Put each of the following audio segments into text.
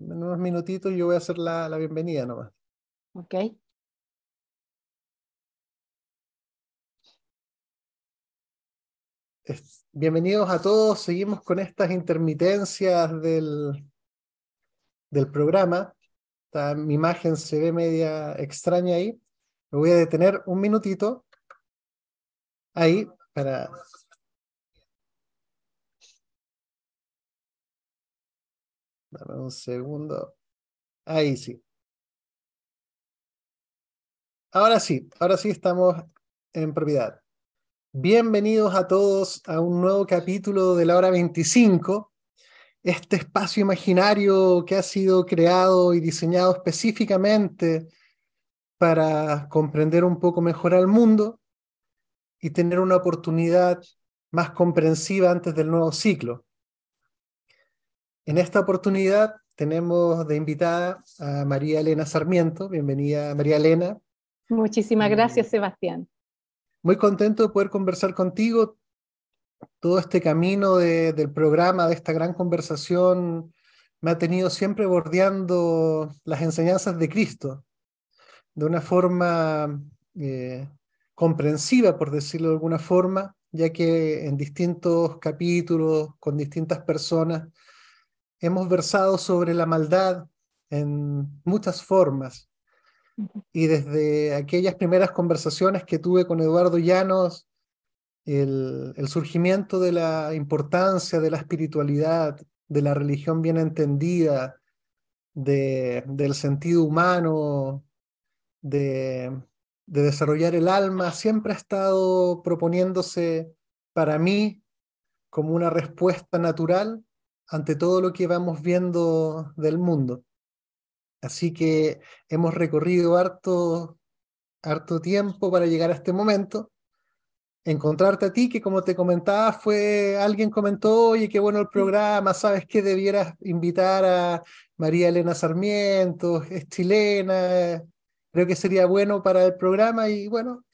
unos minutitos yo voy a hacer la, bienvenida nomás. Ok. bienvenidos a todos. Seguimos con estas intermitencias del, del programa. mi imagen se ve media extraña ahí. Me voy a detener un minutito ahí para Dame un segundo. Ahí sí. Ahora sí, ahora sí estamos en propiedad. Bienvenidos a todos a un nuevo capítulo de la hora 25, este espacio imaginario que ha sido creado y diseñado específicamente para comprender un poco mejor al mundo y tener una oportunidad más comprensiva antes del nuevo ciclo. En esta oportunidad tenemos de invitada a María Elena Sarmiento. Bienvenida, María Elena. Muchísimas gracias, Sebastián. Muy contento de poder conversar contigo. Todo este camino del programa, de esta gran conversación, me ha tenido siempre bordeando las enseñanzas de Cristo, de una forma eh, comprensiva, por decirlo de alguna forma, ya que en distintos capítulos, con distintas personas, hemos versado sobre la maldad en muchas formas. Y desde aquellas primeras conversaciones que tuve con Eduardo Llanos, el, surgimiento de la importancia de la espiritualidad, de la religión bien entendida, del sentido humano, de desarrollar el alma, siempre ha estado proponiéndose para mí como una respuesta natural ante todo lo que vamos viendo del mundo. Así que hemos recorrido harto, harto tiempo para llegar a este momento. Encontrarte a ti, que como te comentaba, fue alguien comentó, oye, qué bueno el programa, sabes que debieras invitar a María Elena Sarmiento, es chilena, creo que sería bueno para el programa y bueno,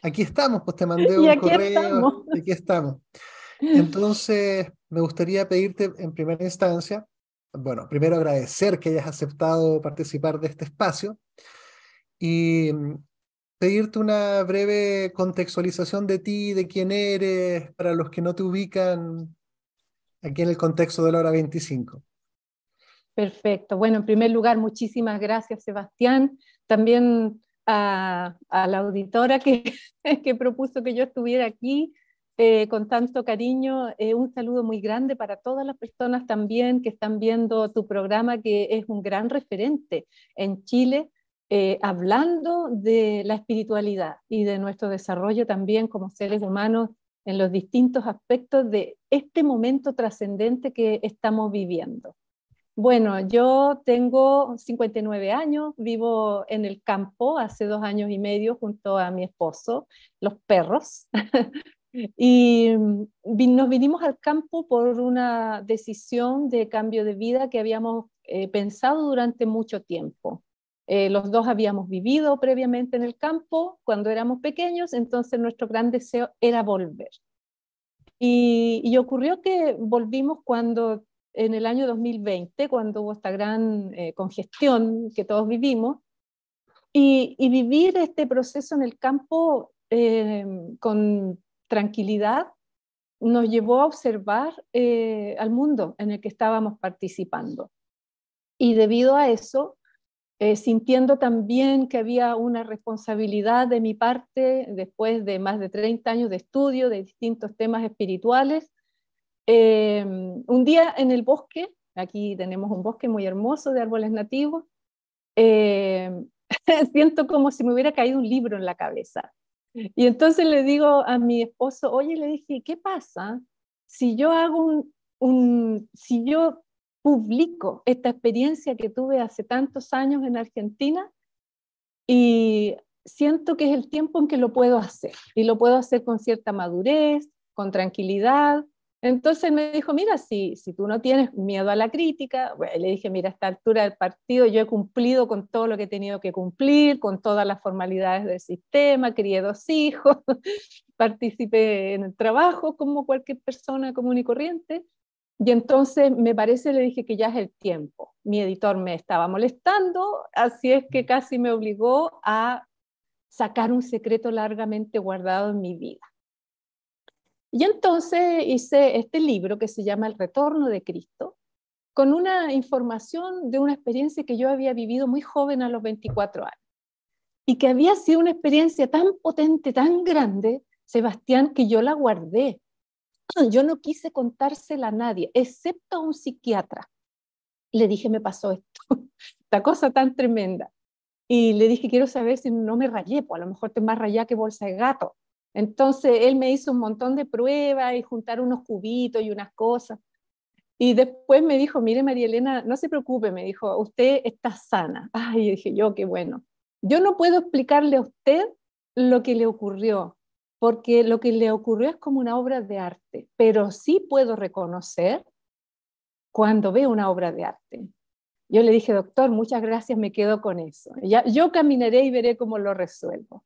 aquí estamos, pues te mandé un correo, aquí estamos. Entonces, me gustaría pedirte en primera instancia, bueno, primero agradecer que hayas aceptado participar de este espacio y mm, pedirte una breve contextualización de ti, de quién eres, para los que no te ubican aquí en el contexto de la hora 25. Perfecto. Bueno, en primer lugar, muchísimas gracias, Sebastián. También a, la auditora que propuso que yo estuviera aquí. Eh, con tanto cariño. Eh, un saludo muy grande para todas las personas también que están viendo tu programa, que es un gran referente en Chile, eh, hablando de la espiritualidad y de nuestro desarrollo también como seres humanos en los distintos aspectos de este momento trascendente que estamos viviendo. Bueno, yo tengo 59 años, vivo en el campo hace dos años y medio junto a mi esposo, los perros, Y mm, nos vinimos al campo por una decisión de cambio de vida que habíamos eh, pensado durante mucho tiempo. Eh, los dos habíamos vivido previamente en el campo cuando éramos pequeños, entonces nuestro gran deseo era volver. Y, y ocurrió que volvimos cuando en el año 2020, cuando hubo esta gran eh, congestión que todos vivimos, y, y, vivir este proceso en el campo con tranquilidad nos llevó a observar eh, al mundo en el que estábamos participando. Y debido a eso, eh, sintiendo también que había una responsabilidad de mi parte, después de más de 30 años de estudio de distintos temas espirituales, eh, un día en el bosque, aquí tenemos un bosque muy hermoso de árboles nativos, siento como si me hubiera caído un libro en la cabeza. Y entonces le digo a mi esposo, oye, le dije, ¿qué pasa si yo hago un, si yo publico esta experiencia que tuve hace tantos años en Argentina y siento que es el tiempo en que lo puedo hacer y lo puedo hacer con cierta madurez, con tranquilidad, entonces me dijo, mira, si, tú no tienes miedo a la crítica, le dije, mira, a esta altura del partido yo he cumplido con todo lo que he tenido que cumplir, con todas las formalidades del sistema, crié dos hijos, participé en el trabajo como cualquier persona común y corriente. Y entonces me parece, le dije que ya es el tiempo. Mi editor me estaba molestando, así es que casi me obligó a sacar un secreto largamente guardado en mi vida. Y entonces hice este libro que se llama El Retorno de Cristo, con una información de una experiencia que yo había vivido muy joven a los 24 años y que había sido una experiencia tan potente, tan grande, Sebastián, que yo la guardé. Yo no quise contársela a nadie, excepto a un psiquiatra. Le dije, me pasó esto, esta cosa tan tremenda. Y le dije, quiero saber si no me rayé, pues a lo mejor te más rayá que bolsa de gato. Entonces él me hizo un montón de pruebas y juntar unos cubitos y unas cosas. Y después me dijo, mire María Elena, no se preocupe, me dijo, usted está sana. Ay, dije yo, qué bueno. Yo no puedo explicarle a usted lo que le ocurrió, porque lo que le ocurrió es como una obra de arte, pero sí puedo reconocer cuando veo una obra de arte. Yo le dije, doctor, muchas gracias, me quedo con eso. Ya, yo caminaré y veré cómo lo resuelvo.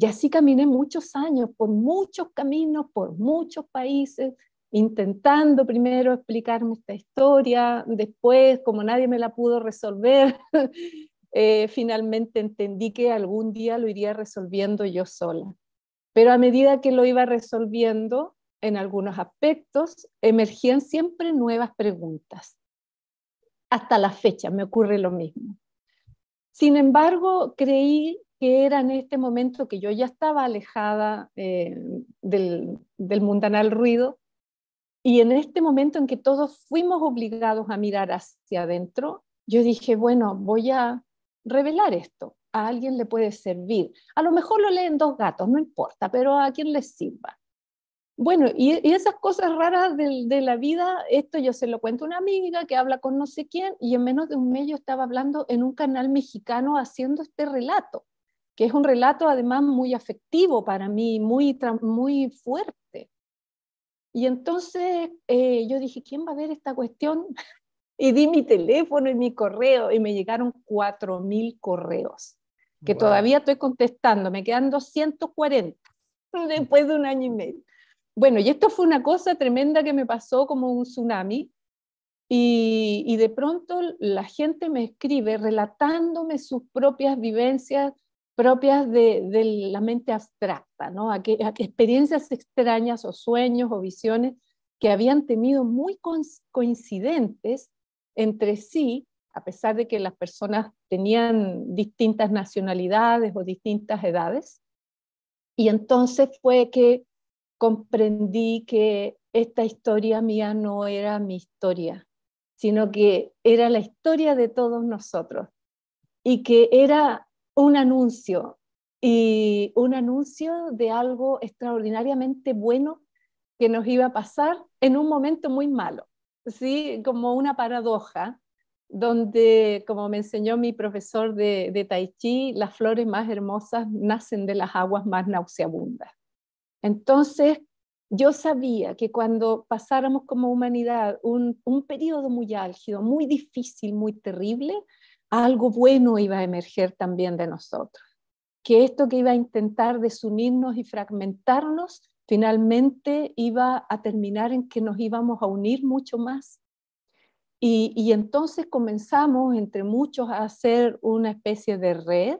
Y así caminé muchos años, por muchos caminos, por muchos países, intentando primero explicarme esta historia, después, como nadie me la pudo resolver, eh, finalmente entendí que algún día lo iría resolviendo yo sola. Pero a medida que lo iba resolviendo, en algunos aspectos, emergían siempre nuevas preguntas. Hasta la fecha me ocurre lo mismo. Sin embargo, creí que era en este momento que yo ya estaba alejada eh, del, del mundanal ruido, y en este momento en que todos fuimos obligados a mirar hacia adentro, yo dije, bueno, voy a revelar esto, a alguien le puede servir. A lo mejor lo leen dos gatos, no importa, pero a quien le sirva. Bueno, y, esas cosas raras de, de, la vida, esto yo se lo cuento a una amiga que habla con no sé quién, y en menos de un mes yo estaba hablando en un canal mexicano haciendo este relato que es un relato además muy afectivo para mí, muy, muy fuerte. Y entonces eh, yo dije, ¿quién va a ver esta cuestión? y di mi teléfono y mi correo y me llegaron 4.000 correos que todavía estoy contestando, me quedan 240 después de un año y medio. Bueno, y esto fue una cosa tremenda que me pasó como un tsunami y, y de pronto la gente me escribe relatándome sus propias vivencias propias de, la mente abstracta, ¿no? A experiencias extrañas o sueños o visiones que habían tenido muy coincidentes entre sí, a pesar de que las personas tenían distintas nacionalidades o distintas edades. Y entonces fue que comprendí que esta historia mía no era mi historia, sino que era la historia de todos nosotros y que era un anuncio y un anuncio de algo extraordinariamente bueno que nos iba a pasar en un momento muy malo, ¿sí? como una paradoja, donde, como me enseñó mi profesor de, Tai Chi, las flores más hermosas nacen de las aguas más nauseabundas. Entonces, yo sabía que cuando pasáramos como humanidad un, un periodo muy álgido, muy difícil, muy terrible, algo bueno iba a emerger también de nosotros, que esto que iba a intentar desunirnos y fragmentarnos, finalmente iba a terminar en que nos íbamos a unir mucho más. Y, entonces comenzamos entre muchos a hacer una especie de red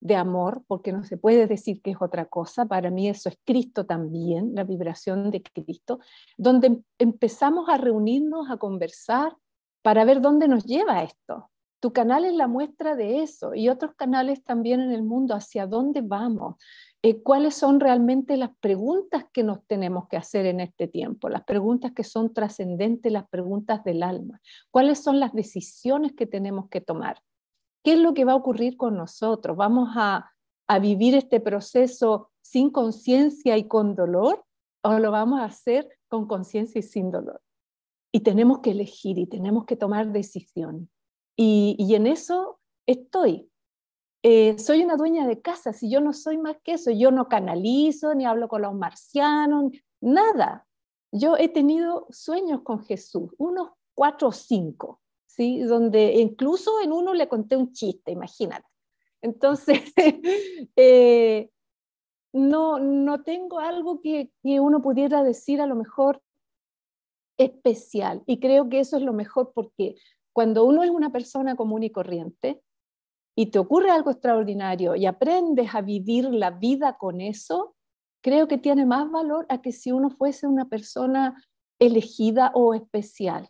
de amor, porque no se puede decir que es otra cosa, para mí eso es Cristo también, la vibración de Cristo, donde em-, empezamos a reunirnos, a conversar para ver dónde nos lleva esto, tu canal es la muestra de eso y otros canales también en el mundo, hacia dónde vamos, eh, cuáles son realmente las preguntas que nos tenemos que hacer en este tiempo, las preguntas que son trascendentes, las preguntas del alma, cuáles son las decisiones que tenemos que tomar, qué es lo que va a ocurrir con nosotros, vamos a, a vivir este proceso sin conciencia y con dolor o lo vamos a hacer con conciencia y sin dolor. Y tenemos que elegir y tenemos que tomar decisiones. Y, en eso estoy. Eh, soy una dueña de casa, si yo no soy más que eso, yo no canalizo, ni hablo con los marcianos, nada. Yo he tenido sueños con Jesús, unos cuatro o cinco, ¿sí? donde incluso en uno le conté un chiste, imagínate. Entonces, eh, no, no tengo algo que, que, uno pudiera decir a lo mejor especial. Y creo que eso es lo mejor porque cuando uno es una persona común y corriente y te ocurre algo extraordinario y aprendes a vivir la vida con eso, creo que tiene más valor a que si uno fuese una persona elegida o especial.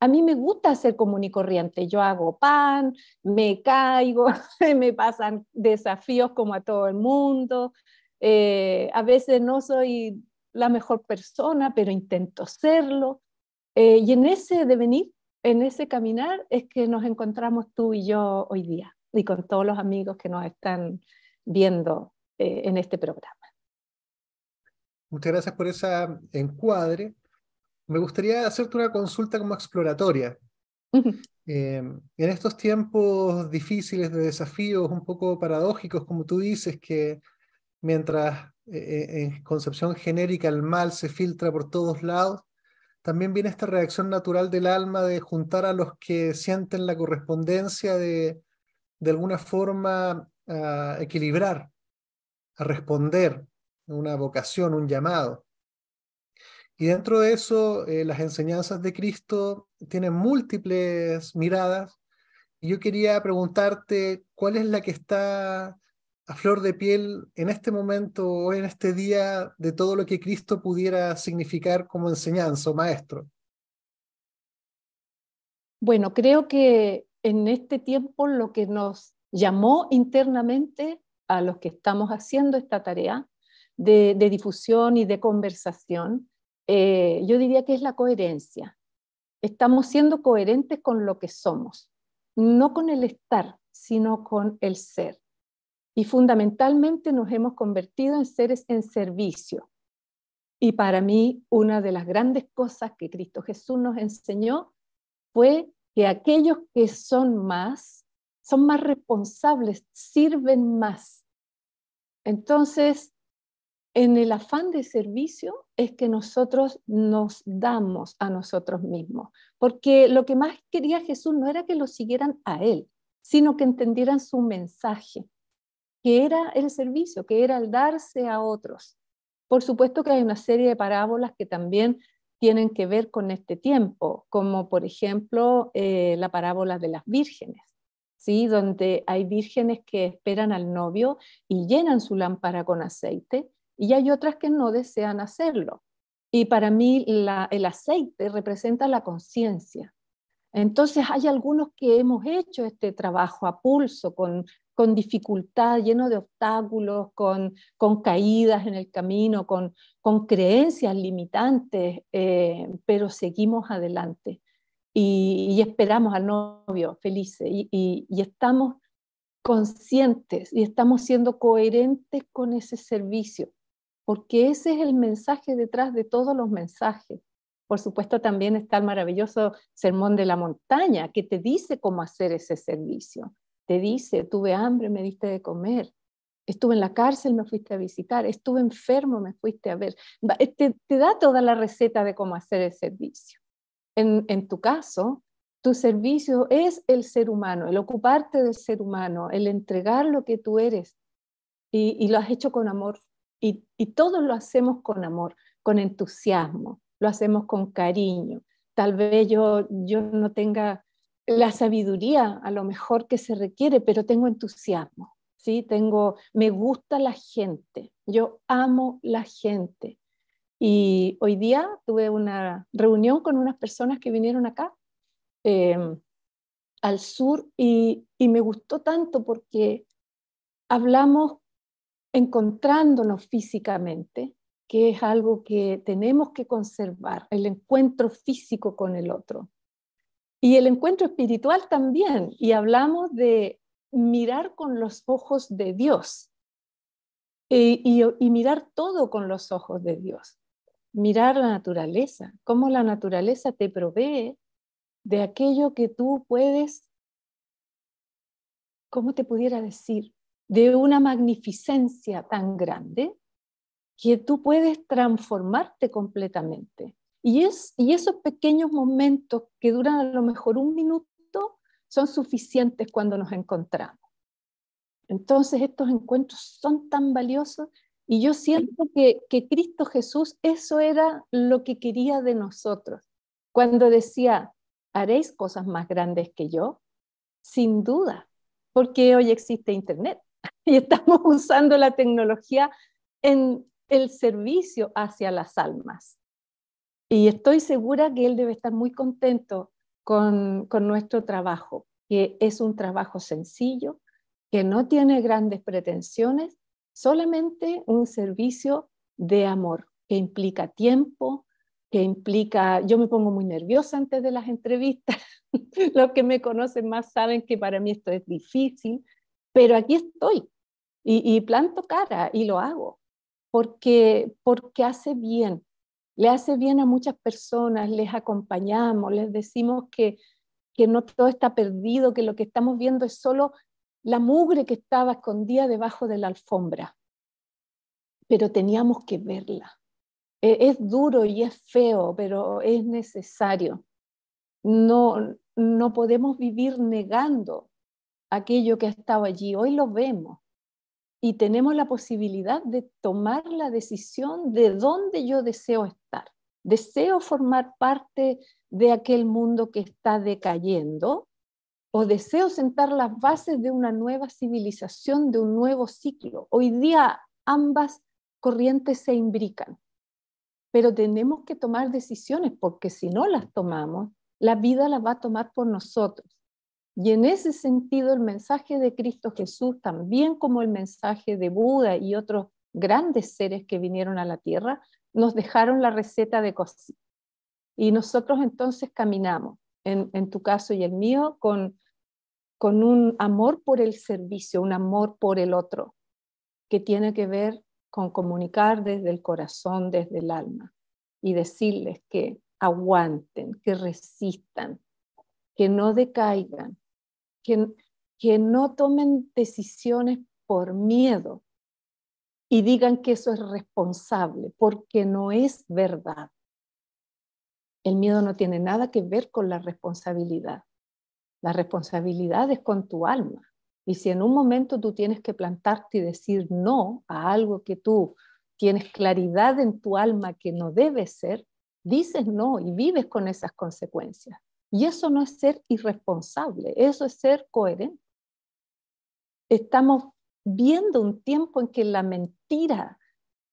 A mí me gusta ser común y corriente. Yo hago pan, me caigo, me pasan desafíos como a todo el mundo. Eh, a veces no soy la mejor persona, pero intento serlo. Eh, y en ese devenir en ese caminar es que nos encontramos tú y yo hoy día y con todos los amigos que nos están viendo eh, en este programa. Muchas gracias por ese encuadre. Me gustaría hacerte una consulta como exploratoria. Eh, en estos tiempos difíciles de desafíos, un poco paradójicos, como tú dices, que mientras eh, en concepción genérica el mal se filtra por todos lados, también viene esta reacción natural del alma de juntar a los que sienten la correspondencia de, de alguna forma, a equilibrar, a responder una vocación, un llamado. Y dentro de eso, eh, las enseñanzas de Cristo tienen múltiples miradas. Y yo quería preguntarte, ¿cuál es la que está a flor de piel en este momento o en este día de todo lo que Cristo pudiera significar como enseñanza o maestro? Bueno, creo que en este tiempo lo que nos llamó internamente a los que estamos haciendo esta tarea de, difusión y de conversación, eh, yo diría que es la coherencia. Estamos siendo coherentes con lo que somos, no con el estar, sino con el ser y fundamentalmente nos hemos convertido en seres en servicio. Y para mí una de las grandes cosas que Cristo Jesús nos enseñó fue que aquellos que son más, son más responsables, sirven más. Entonces, en el afán de servicio es que nosotros nos damos a nosotros mismos, porque lo que más quería Jesús no era que lo siguieran a Él, sino que entendieran su mensaje que era el servicio, que era el darse a otros. Por supuesto que hay una serie de parábolas que también tienen que ver con este tiempo, como por ejemplo eh, la parábola de las vírgenes, ¿sí? donde hay vírgenes que esperan al novio y llenan su lámpara con aceite, y hay otras que no desean hacerlo. Y para mí el aceite representa la conciencia. Entonces hay algunos que hemos hecho este trabajo a pulso con con dificultad, lleno de obstáculos, con, con caídas en el camino, con, con creencias limitantes, eh, pero seguimos adelante y, esperamos al novio felices y estamos conscientes y estamos siendo coherentes con ese servicio, porque ese es el mensaje detrás de todos los mensajes. Por supuesto, también está el maravilloso Sermón de la Montaña, que te dice cómo hacer ese servicio te dice, tuve hambre, me diste de comer, estuve en la cárcel, me fuiste a visitar, estuve enfermo, me fuiste a ver. Eh, te, te da toda la receta de cómo hacer el servicio. En, tu caso, tu servicio es el ser humano, el ocuparte del ser humano, el entregar lo que tú eres. Y, lo has hecho con amor. Y, y todos lo hacemos con amor, con entusiasmo, lo hacemos con cariño. Tal vez yo, yo no tenga la sabiduría a lo mejor que se requiere, pero tengo entusiasmo, ¿sí? Tengo, me gusta la gente, yo amo la gente. Y hoy día tuve una reunión con unas personas que vinieron acá em, al sur y me gustó tanto porque hablamos encontrándonos físicamente, que es algo que tenemos que conservar, el encuentro físico con el otro. Y el encuentro espiritual también. Y hablamos de mirar con los ojos de Dios. Y, mirar todo con los ojos de Dios. Mirar la naturaleza, cómo la naturaleza te provee de aquello que tú puedes, ¿cómo te pudiera decir? De una magnificencia tan grande que tú puedes transformarte completamente. Y, esos pequeños momentos que duran a lo mejor un minuto son suficientes cuando nos encontramos. Entonces estos encuentros son tan valiosos y yo siento que Cristo Jesús eso era lo que quería de nosotros. Cuando decía, haréis cosas más grandes que yo, sin duda, porque hoy existe Internet y estamos usando la tecnología en el servicio hacia las almas. Y estoy segura que él debe estar muy contento con, nuestro trabajo, que es un trabajo sencillo, que no tiene grandes pretensiones, solamente un servicio de amor que implica tiempo, que implica, yo me pongo muy nerviosa antes de las entrevistas, los que me conocen más saben que para mí esto es difícil, pero aquí estoy y, planto cara y lo hago, porque, porque hace bien, le hace bien a muchas personas, les acompañamos, les decimos que, no todo está perdido, que lo que estamos viendo es solo la mugre que estaba escondida debajo de la alfombra, pero teníamos que verla. E, es, duro y es feo, pero es necesario. No, no podemos vivir negando aquello que ha estado allí. Hoy lo vemos, y tenemos la posibilidad de tomar la decisión de dónde yo deseo estar. ¿Deseo formar parte de aquel mundo que está decayendo? ¿O deseo sentar las bases de una nueva civilización, de un nuevo ciclo? Hoy día ambas corrientes se imbrican, pero tenemos que tomar decisiones porque si no las tomamos, la vida las va a tomar por nosotros. Y en ese sentido, el mensaje de Cristo Jesús, también como el mensaje de Buda y otros grandes seres que vinieron a la tierra, nos dejaron la receta de cocina. Y nosotros entonces caminamos, en, tu caso y el mío, con, con un amor por el servicio, un amor por el otro, que tiene que ver con comunicar desde el corazón, desde el alma, y decirles que aguanten, que resistan, que no decaigan, que, no tomen decisiones por miedo y digan que eso es responsable, porque no es verdad. El miedo no tiene nada que ver con la responsabilidad. La responsabilidad es con tu alma. Y si en un momento tú tienes que plantarte y decir no a algo que tú tienes claridad en tu alma que no debe ser, dices no y vives con esas consecuencias. Y eso no es ser irresponsable, eso es ser coherente. Estamos viendo un tiempo en que la mentira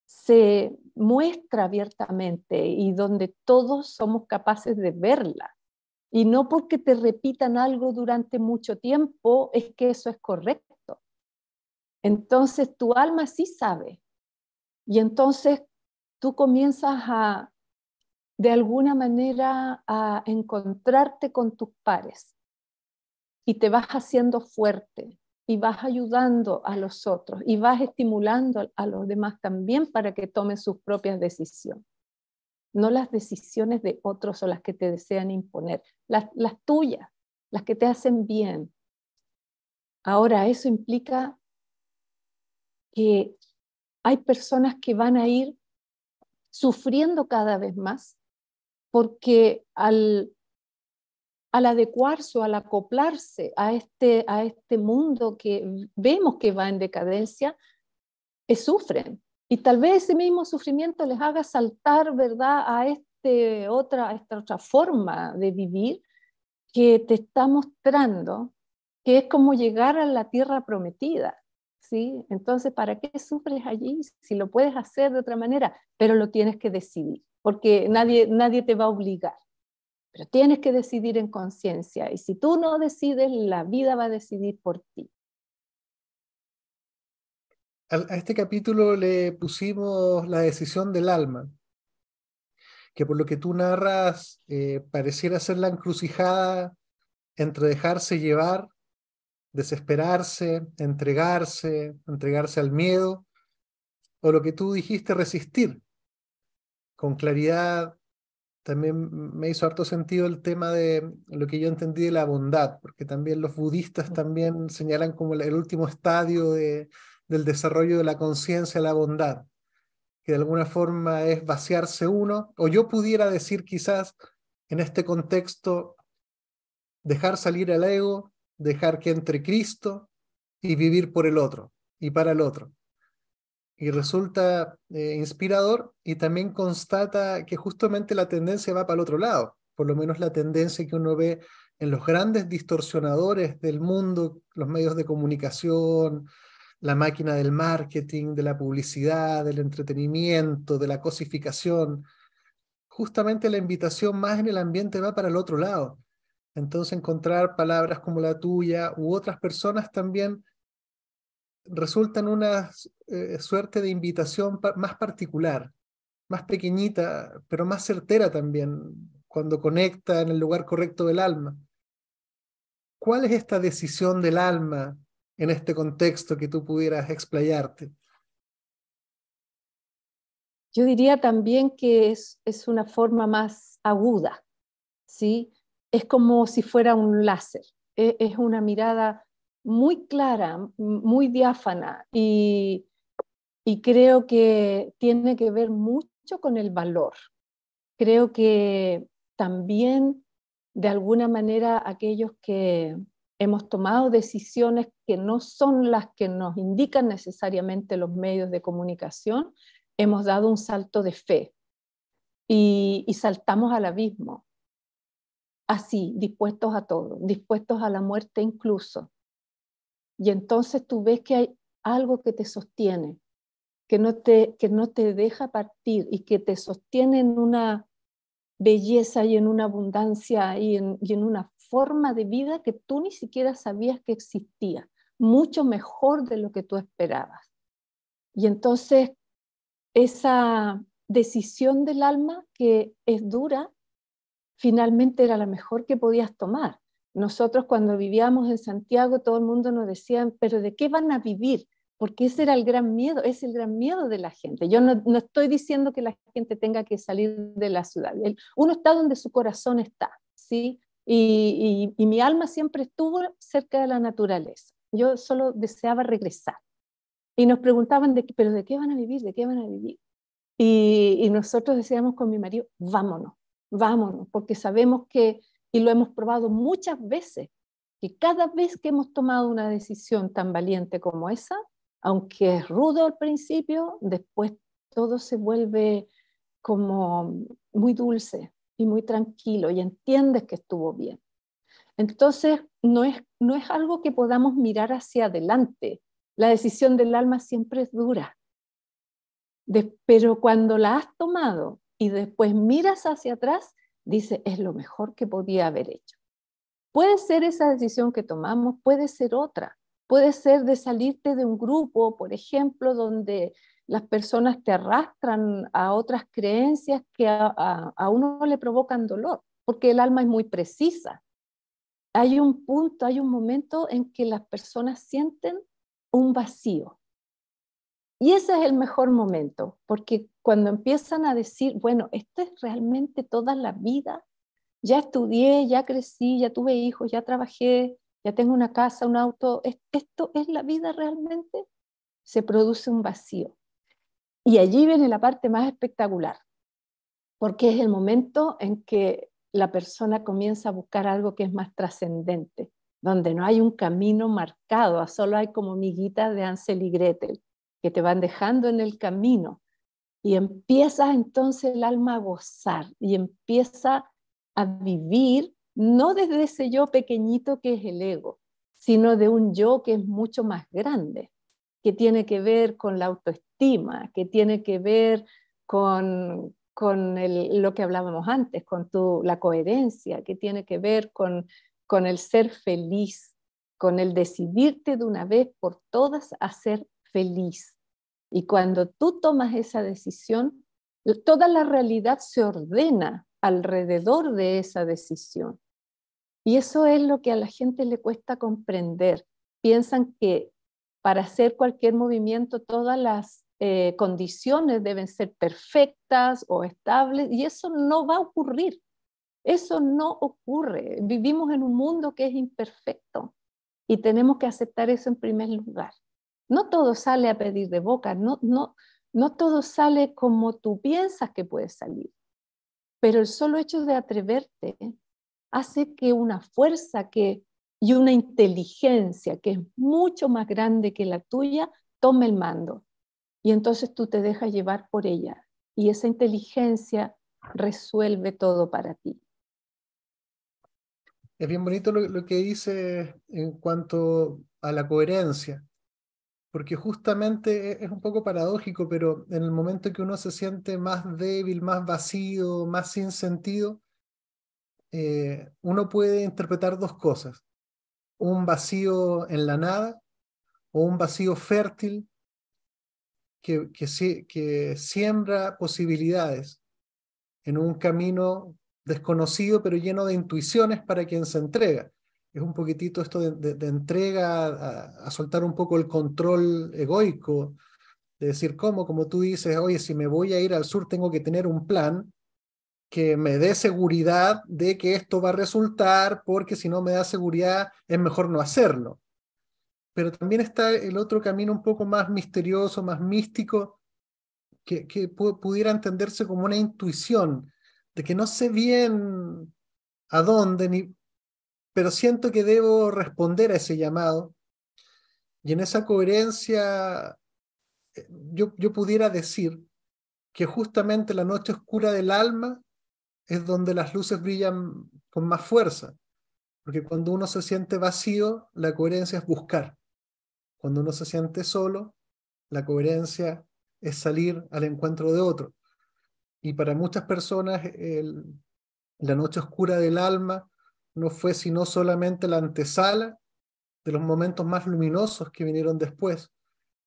se muestra abiertamente y donde todos somos capaces de verla. Y no porque te repitan algo durante mucho tiempo es que eso es correcto. Entonces tu alma sí sabe. Y entonces tú comienzas a de alguna manera a encontrarte con tus pares y te vas haciendo fuerte y vas ayudando a los otros y vas estimulando a los demás también para que tomen sus propias decisiones. No las decisiones de otros o las que te desean imponer, las, las tuyas, las que te hacen bien. Ahora, eso implica que hay personas que van a ir sufriendo cada vez más porque al, al adecuarse o al acoplarse a este, a este mundo que vemos que va en decadencia, eh, sufren. Y tal vez ese mismo sufrimiento les haga saltar, ¿verdad?, a, este otra, a esta otra forma de vivir que te está mostrando que es como llegar a la tierra prometida, ¿sí? Entonces, ¿para qué sufres allí si lo puedes hacer de otra manera? Pero lo tienes que decidir porque nadie, nadie te va a obligar. Pero tienes que decidir en conciencia y si tú no decides, la vida va a decidir por ti. A este capítulo le pusimos la decisión del alma, que por lo que tú narras eh, pareciera ser la encrucijada entre dejarse llevar, desesperarse, entregarse, entregarse al miedo, o lo que tú dijiste, resistir, con claridad. También me hizo harto sentido el tema de lo que yo entendí de la bondad, porque también los budistas también señalan como el último estadio del desarrollo de la conciencia, la bondad, que de alguna forma es vaciarse uno, o yo pudiera decir quizás en este contexto, dejar salir al ego, dejar que entre Cristo y vivir por el otro y para el otro y resulta eh, inspirador y también constata que justamente la tendencia va para el otro lado, por lo menos la tendencia que uno ve en los grandes distorsionadores del mundo, los medios de comunicación, la máquina del marketing, de la publicidad, del entretenimiento, de la cosificación. Justamente la invitación más en el ambiente va para el otro lado. Entonces encontrar palabras como la tuya u otras personas también resultan una eh, suerte de invitación más particular, más pequeñita, pero más certera también, cuando conecta en el lugar correcto del alma. ¿Cuál es esta decisión del alma en este contexto que tú pudieras explayarte? Yo diría también que es, una forma más aguda, ¿sí? Es como si fuera un láser, e, es una mirada muy clara, muy diáfana y, creo que tiene que ver mucho con el valor. Creo que también, de alguna manera, aquellos que hemos tomado decisiones que no son las que nos indican necesariamente los medios de comunicación, hemos dado un salto de fe y, y saltamos al abismo. Así, dispuestos a todo, dispuestos a la muerte incluso, y entonces tú ves que hay algo que te sostiene, que no te, que no te deja partir y que te sostiene en una belleza y en una abundancia y y en una forma de vida que tú ni siquiera sabías que existía, mucho mejor de lo que tú esperabas. Y entonces esa decisión del alma que es dura, finalmente era la mejor que podías tomar. Nosotros cuando vivíamos en Santiago, todo el mundo nos decía, pero ¿de qué van a vivir? Porque ese era el gran miedo, es el gran miedo de la gente. Yo no, estoy diciendo que la gente tenga que salir de la ciudad. Uno está donde su corazón está, ¿sí? Y, mi alma siempre estuvo cerca de la naturaleza. Yo solo deseaba regresar. Y nos preguntaban, de, pero ¿de qué van a vivir? ¿De qué van a vivir? y nosotros decíamos con mi marido, vámonos, vámonos, porque sabemos que y lo hemos probado muchas veces, que cada vez que hemos tomado una decisión tan valiente como esa, aunque es rudo al principio, después todo se vuelve como muy dulce y muy tranquilo y entiendes que estuvo bien. Entonces, no es, algo que podamos mirar hacia adelante. La decisión del alma siempre es dura. pero cuando la has tomado y después miras hacia atrás, dice, es lo mejor que podía haber hecho. Puede ser esa decisión que tomamos, puede ser otra, puede ser de salirte de un grupo, por ejemplo, donde las personas te arrastran a otras creencias que a, uno le provocan dolor, porque el alma es muy precisa. Hay un punto, hay un momento en que las personas sienten un vacío, y ese es el mejor momento, porque cuando empiezan a decir, bueno, esto es realmente toda la vida, ya estudié, ya crecí, ya tuve hijos, ya trabajé, ya tengo una casa, un auto, esto es la vida realmente, se produce un vacío. Y allí viene la parte más espectacular, porque es el momento en que la persona comienza a buscar algo que es más trascendente, donde no hay un camino marcado, solo hay como miguitas de Ansel y Gretel que te van dejando en el camino. Y empieza entonces el alma a gozar y empieza a vivir no desde ese yo pequeñito que es el ego, sino de un yo que es mucho más grande, que tiene que ver con la autoestima, que tiene que ver con, con lo que hablábamos antes, con tu, la coherencia, que tiene que ver con, con el ser feliz, con el decidirte de una vez por todas a ser feliz. Y cuando tú tomas esa decisión, toda la realidad se ordena alrededor de esa decisión. Y eso es lo que a la gente le cuesta comprender. Piensan que para hacer cualquier movimiento todas las eh, condiciones deben ser perfectas o estables y eso no va a ocurrir. Eso no ocurre. Vivimos en un mundo que es imperfecto y tenemos que aceptar eso en primer lugar. No todo sale a pedir de boca, no, todo sale como tú piensas que puede salir, pero el solo hecho de atreverte hace que una fuerza que, y una inteligencia que es mucho más grande que la tuya tome el mando. Y entonces tú te dejas llevar por ella y esa inteligencia resuelve todo para ti. Es bien bonito lo, lo que dice en cuanto a la coherencia, porque justamente e, es un poco paradójico, pero en el momento que uno se siente más débil, más vacío, más sin sentido, eh, uno puede interpretar dos cosas, un vacío en la nada o un vacío fértil que siembra posibilidades en un camino desconocido pero lleno de intuiciones para quien se entrega es un poquitito esto de, entrega, a, soltar un poco el control egoico, de decir, ¿cómo? Como tú dices, oye, si me voy a ir al sur, tengo que tener un plan que me dé seguridad de que esto va a resultar, porque si no me da seguridad, es mejor no hacerlo. Pero también está el otro camino un poco más misterioso, más místico, que, pudiera entenderse como una intuición de que no sé bien a dónde, ni, pero siento que debo responder a ese llamado. Y en esa coherencia eh, yo, pudiera decir que justamente la noche oscura del alma es donde las luces brillan con más fuerza, porque cuando uno se siente vacío, la coherencia es buscar. Cuando uno se siente solo, la coherencia es salir al encuentro de otro. Y para muchas personas, la noche oscura del alma no fue sino solamente la antesala de los momentos más luminosos que vinieron después,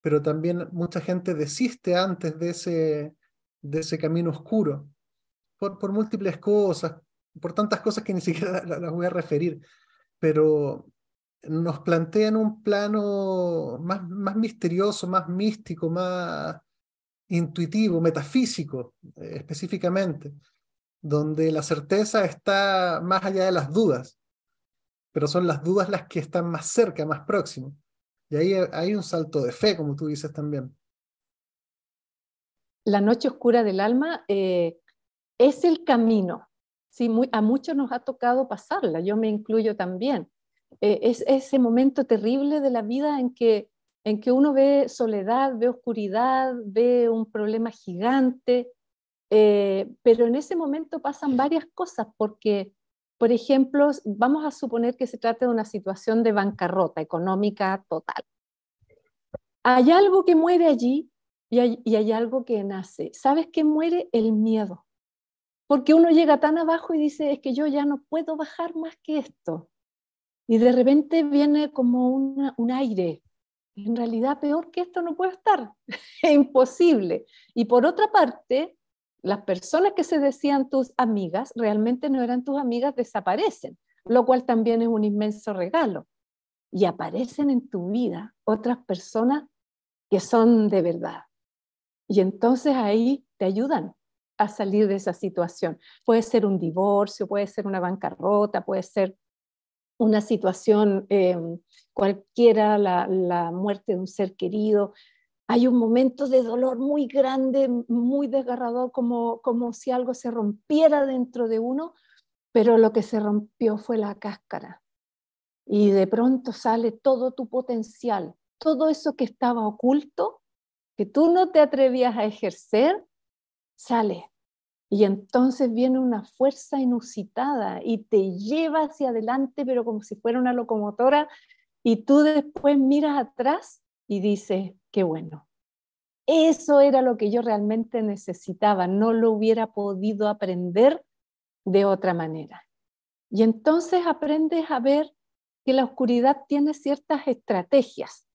pero también mucha gente desiste antes de ese, de ese camino oscuro, por, múltiples cosas, por tantas cosas que ni siquiera las voy a referir, pero nos plantean un plano más, más misterioso, más místico, más intuitivo, metafísico eh, específicamente, donde la certeza está más allá de las dudas, pero son las dudas las que están más cerca, más próximas. Y ahí eh, hay un salto de fe, como tú dices también. La noche oscura del alma eh, es el camino. Sí, a muchos nos ha tocado pasarla, yo me incluyo también. Eh, es ese momento terrible de la vida en que, en que uno ve soledad, ve oscuridad, ve un problema gigante, eh, pero en ese momento pasan varias cosas porque, por ejemplo, vamos a suponer que se trate de una situación de bancarrota económica total. Hay algo que muere allí y hay, algo que nace. ¿Sabes qué muere? El miedo. Porque uno llega tan abajo y dice, es que yo ya no puedo bajar más que esto. Y de repente viene como un aire. En realidad, peor que esto no puede estar. es imposible. Y por otra parte, las personas que se decían tus amigas realmente no eran tus amigas, desaparecen, lo cual también es un inmenso regalo. Y aparecen en tu vida otras personas que son de verdad. Y entonces ahí te ayudan a salir de esa situación. Puede ser un divorcio, puede ser una bancarrota, puede ser una situación eh, cualquiera, la, la muerte de un ser querido, hay un momento de dolor muy grande, muy desgarrador, como, como si algo se rompiera dentro de uno, pero lo que se rompió fue la cáscara. Y de pronto sale todo tu potencial, todo eso que estaba oculto, que tú no te atrevías a ejercer, sale. Y entonces viene una fuerza inusitada y te lleva hacia adelante, pero como si fuera una locomotora, y tú después miras atrás y dice qué bueno, eso era lo que yo realmente necesitaba, no lo hubiera podido aprender de otra manera. Y entonces aprendes a ver que la oscuridad tiene ciertas estrategias.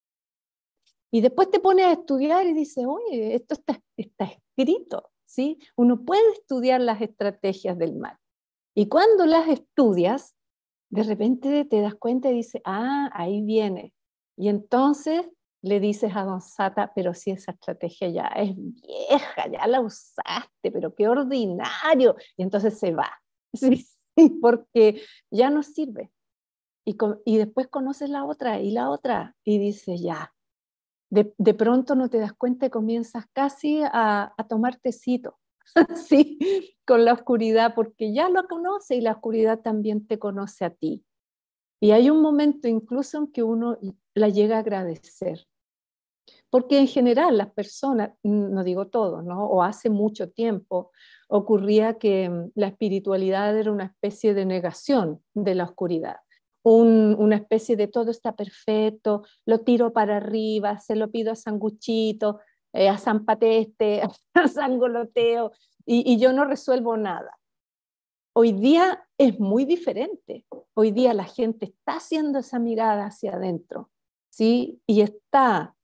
Y después te pones a estudiar y dices, oye, esto está, está escrito, ¿sí? Uno puede estudiar las estrategias del mal. Y cuando las estudias, de repente te das cuenta y dices, ah, ahí viene. Y entonces le dices a Don Sata, pero si esa estrategia ya es vieja, ya la usaste, pero qué ordinario. Y entonces se va, porque ya no sirve. Y, después conoces la otra y la otra y dice ya, de, pronto no te das cuenta y comienzas casi a, a tomar tecito, Con la oscuridad, porque ya lo conoce y la oscuridad también te conoce a ti. Y hay un momento incluso en que uno la llega a agradecer. Porque en general las personas, no digo todo, ¿no? o hace mucho tiempo, ocurría que mm, la espiritualidad era una especie de negación de la oscuridad. una especie de todo está perfecto, lo tiro para arriba, se lo pido a San Guchito, eh, a San Pateste, a San Goloteo, y, y, yo no resuelvo nada. Hoy día es muy diferente. Hoy día la gente está haciendo esa mirada hacia adentro, ¿sí? Y está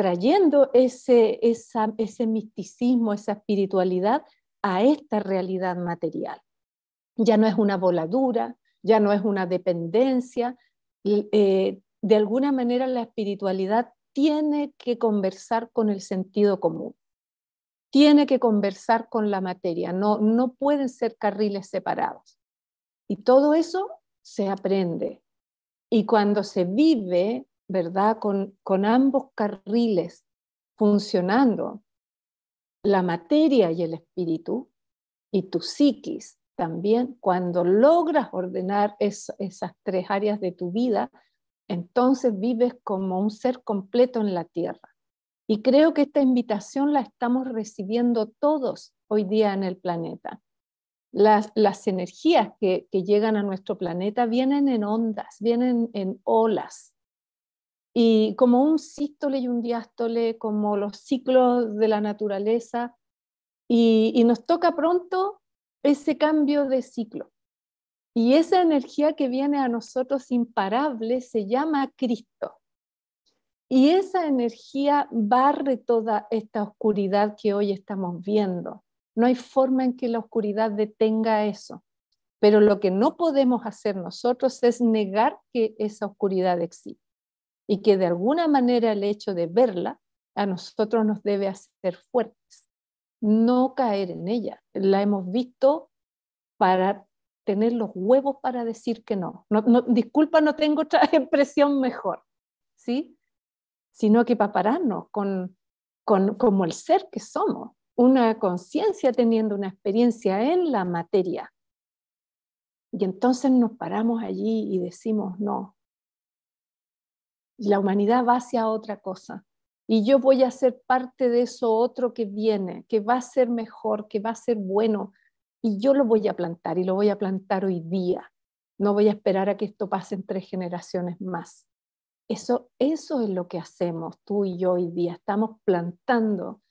trayendo ese, ese misticismo, esa espiritualidad a esta realidad material. Ya no es una voladura, ya no es una dependencia. Eh, de alguna manera la espiritualidad tiene que conversar con el sentido común, tiene que conversar con la materia, no, no pueden ser carriles separados. Y todo eso se aprende. Y cuando se vive ¿verdad? Con, ambos carriles funcionando, la materia y el espíritu y tu psiquis también, cuando logras ordenar esas tres áreas de tu vida, entonces vives como un ser completo en la tierra. Y creo que esta invitación la estamos recibiendo todos hoy día en el planeta. Las, energías que llegan a nuestro planeta vienen en ondas, vienen en olas, y como un sístole y un diástole, como los ciclos de la naturaleza, y nos toca pronto ese cambio de ciclo. Y esa energía que viene a nosotros imparable se llama Cristo. Y esa energía barre toda esta oscuridad que hoy estamos viendo. No hay forma en que la oscuridad detenga eso. Pero lo que no podemos hacer nosotros es negar que esa oscuridad existe y que de alguna manera el hecho de verla a nosotros nos debe hacer fuertes, no caer en ella. La hemos visto para tener los huevos para decir que no. disculpa, no tengo otra expresión mejor, ¿sí? Sino que para pararnos con como el ser que somos, una conciencia teniendo una experiencia en la materia. Y entonces nos paramos allí y decimos, no, la humanidad va hacia otra cosa. Y yo voy a ser parte de eso otro que viene, que va a ser mejor, que va a ser bueno. Y yo lo voy a plantar y lo voy a plantar hoy día. No voy a esperar a que esto pase en tres generaciones más. Eso, eso es lo que hacemos tú y yo hoy día. Estamos plantando,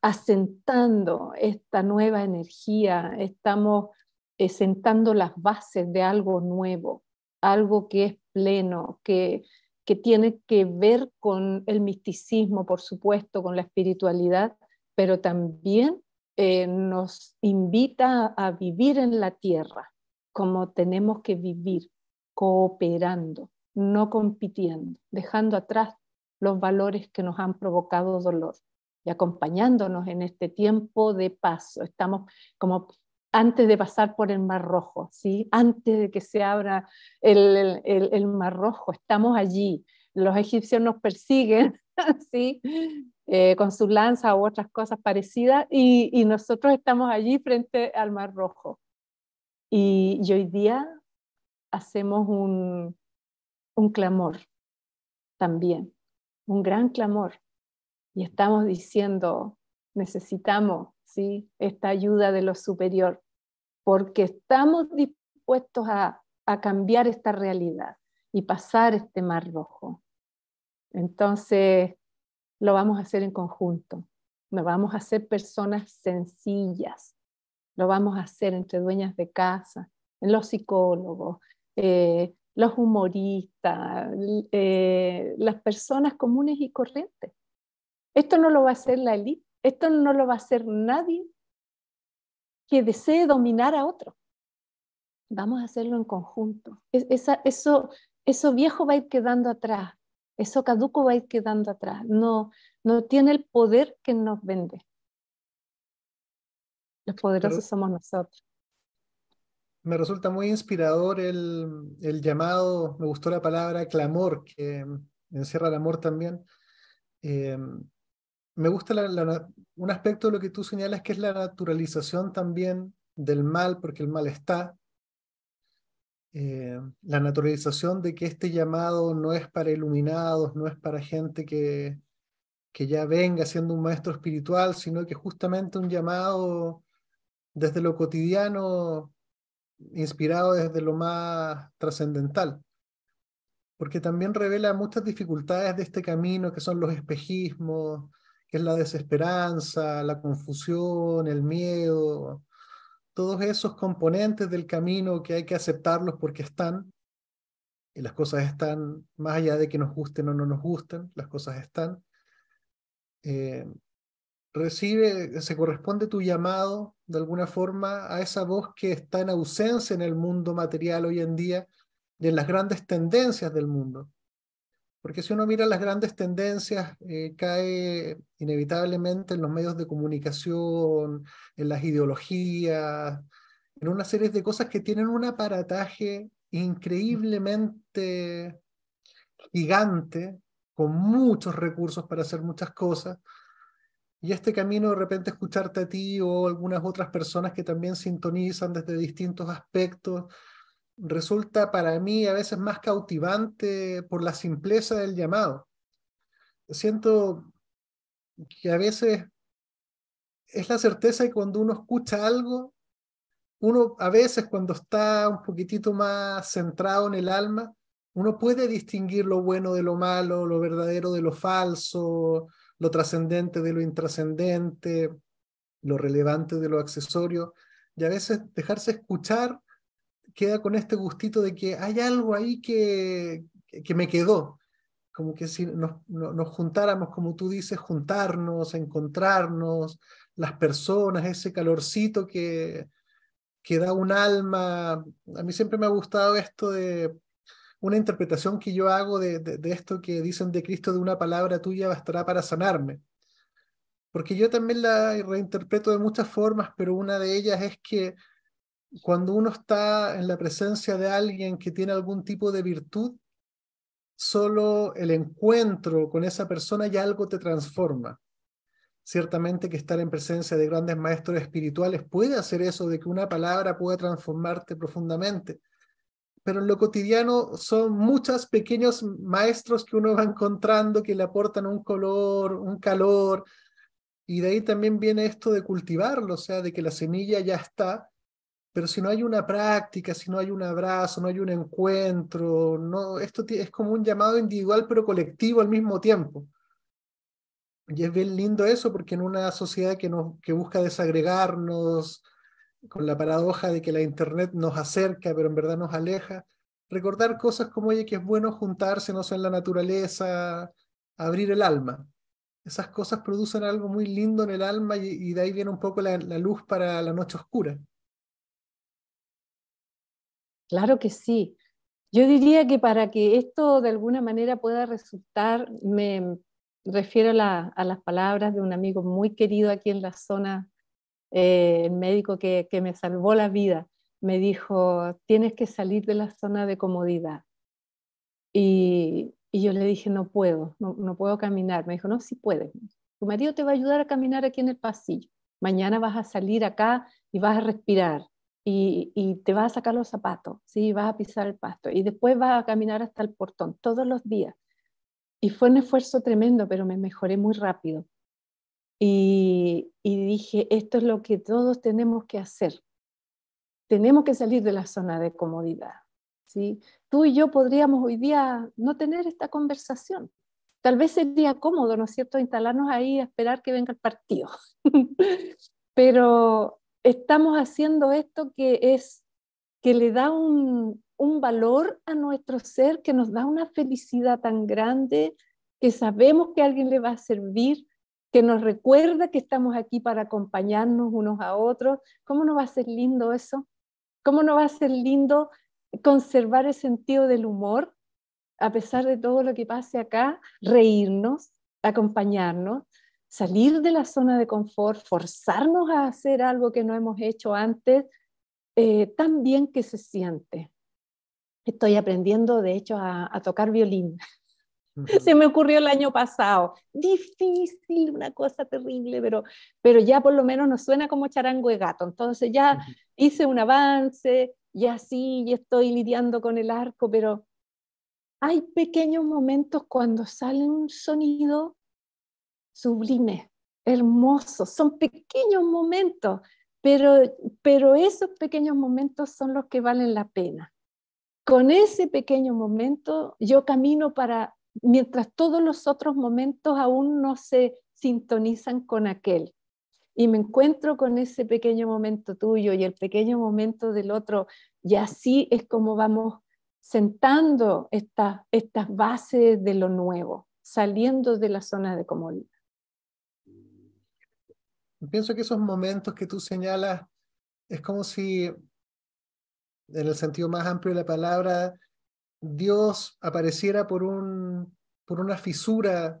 asentando esta nueva energía, estamos asentando eh, sentando las bases de algo nuevo, algo que es pleno, que, que tiene que ver con el misticismo, por supuesto, con la espiritualidad, pero también eh, nos invita a vivir en la tierra como tenemos que vivir, cooperando, no compitiendo, dejando atrás los valores que nos han provocado dolor y acompañándonos en este tiempo de paso. Estamos como antes de pasar por el Mar Rojo, ¿sí? antes de que se abra el, Mar Rojo, estamos allí. Los egipcios nos persiguen ¿sí? Eh, con sus lanzas u otras cosas parecidas y, nosotros estamos allí frente al Mar Rojo. Y, hoy día hacemos un, un clamor también, un gran clamor. Y estamos diciendo, necesitamos ¿sí? esta ayuda de lo superior porque estamos dispuestos a, cambiar esta realidad y pasar este mar rojo. Entonces, lo vamos a hacer en conjunto. Nos vamos a hacer personas sencillas. Lo vamos a hacer entre dueñas de casa, los psicólogos, eh, los humoristas, eh, las personas comunes y corrientes. Esto no lo va a hacer la élite, esto no lo va a hacer nadie que desee dominar a otro. Vamos a hacerlo en conjunto. esa, eso, eso viejo va a ir quedando atrás, eso caduco va a ir quedando atrás. No, no tiene el poder que nos vende. Los poderosos somos nosotros. Me resulta muy inspirador el, el, llamado, me gustó la palabra clamor, que encierra el amor también. Eh, me gusta un aspecto de lo que tú señalas, que es la naturalización también del mal, porque el mal está. Eh, la naturalización de que este llamado no es para iluminados, no es para gente que, que ya venga siendo un maestro espiritual, sino que justamente un llamado desde lo cotidiano, inspirado desde lo más trascendental porque también revela muchas dificultades de este camino, que son los espejismos, que es la desesperanza, la confusión, el miedo, todos esos componentes del camino que hay que aceptarlos porque están, y las cosas están, más allá de que nos gusten o no nos gusten, las cosas están. Eh, recibe, se corresponde tu llamado de alguna forma a esa voz que está en ausencia en el mundo material hoy en día y en las grandes tendencias del mundo. Porque si uno mira las grandes tendencias, eh, cae inevitablemente en los medios de comunicación, en las ideologías, en una serie de cosas que tienen un aparataje increíblemente gigante, con muchos recursos para hacer muchas cosas. Y este camino de repente escucharte a ti o algunas otras personas que también sintonizan desde distintos aspectos, resulta para mí a veces más cautivante por la simpleza del llamado. Siento que a veces es la certeza que cuando uno escucha algo, uno a veces cuando está un poquitito más centrado en el alma, uno puede distinguir lo bueno de lo malo, lo verdadero de lo falso, lo trascendente de lo intrascendente, lo relevante de lo accesorio, y a veces dejarse escuchar queda con este gustito de que hay algo ahí que, que me quedó. Como que si nos, juntáramos, como tú dices, juntarnos, encontrarnos, las personas, ese calorcito que, que da un alma. A mí siempre me ha gustado esto de una interpretación que yo hago de, esto que dicen de Cristo, de una palabra tuya bastará para sanarme. Porque yo también la reinterpreto de muchas formas, pero una de ellas es que cuando uno está en la presencia de alguien que tiene algún tipo de virtud, solo el encuentro con esa persona ya algo te transforma. Ciertamente que estar en presencia de grandes maestros espirituales puede hacer eso, de que una palabra pueda transformarte profundamente. Pero en lo cotidiano son muchos pequeños maestros que uno va encontrando que le aportan un color, un calor. Y de ahí también viene esto de cultivarlo, o sea, de que la semilla ya está, pero si no hay una práctica, si no hay un abrazo, no hay un encuentro, no, esto es como un llamado individual pero colectivo al mismo tiempo. Y es bien lindo eso porque en una sociedad que, nos, que busca desagregarnos, con la paradoja de que la Internet nos acerca pero en verdad nos aleja, recordar cosas como, oye, que es bueno juntarse, no sé, en la naturaleza, abrir el alma. Esas cosas producen algo muy lindo en el alma y, de ahí viene un poco la luz para la noche oscura. Claro que sí. Yo diría que para que esto de alguna manera pueda resultar, me refiero a, las palabras de un amigo muy querido aquí en la zona, eh, el médico que, me salvó la vida. Me dijo, tienes que salir de la zona de comodidad. Y, yo le dije, no puedo, no, no, puedo caminar. Me dijo, no, sí puedes. Tu marido te va a ayudar a caminar aquí en el pasillo. Mañana vas a salir acá y vas a respirar y, te vas a sacar los zapatos, ¿sí? vas a pisar el pasto y después vas a caminar hasta el portón todos los días. Y fue un esfuerzo tremendo, pero me mejoré muy rápido. Y, dije, esto es lo que todos tenemos que hacer. Tenemos que salir de la zona de comodidad. ¿sí? Tú y yo podríamos hoy día no tener esta conversación. Tal vez sería cómodo, ¿no es cierto?, instalarnos ahí a esperar que venga el partido. pero estamos haciendo esto que es que le da un, un valor a nuestro ser, que nos da una felicidad tan grande, que sabemos que alguien le va a servir, que nos recuerda que estamos aquí para acompañarnos unos a otros. ¿Cómo no va a ser lindo eso? ¿Cómo no va a ser lindo conservar el sentido del humor a pesar de todo lo que pase acá? Reírnos, acompañarnos salir de la zona de confort, forzarnos a hacer algo que no hemos hecho antes, eh, tan bien que se siente. Estoy aprendiendo, de hecho, a, tocar violín. Se me ocurrió el año pasado. Difícil, una cosa terrible, pero, pero ya por lo menos nos suena como charango de gato. Entonces ya hice un avance, ya sí, estoy lidiando con el arco, pero hay pequeños momentos cuando sale un sonido Sublime, hermoso. son pequeños momentos, pero, pero esos pequeños momentos son los que valen la pena. Con ese pequeño momento yo camino para, mientras todos los otros momentos aún no se sintonizan con aquel. Y me encuentro con ese pequeño momento tuyo y el pequeño momento del otro. Y así es como vamos sentando estas bases de lo nuevo, saliendo de la zona de, comodidad pienso que esos momentos que tú señalas es como si, en el sentido más amplio de la palabra, Dios apareciera por, un, por una fisura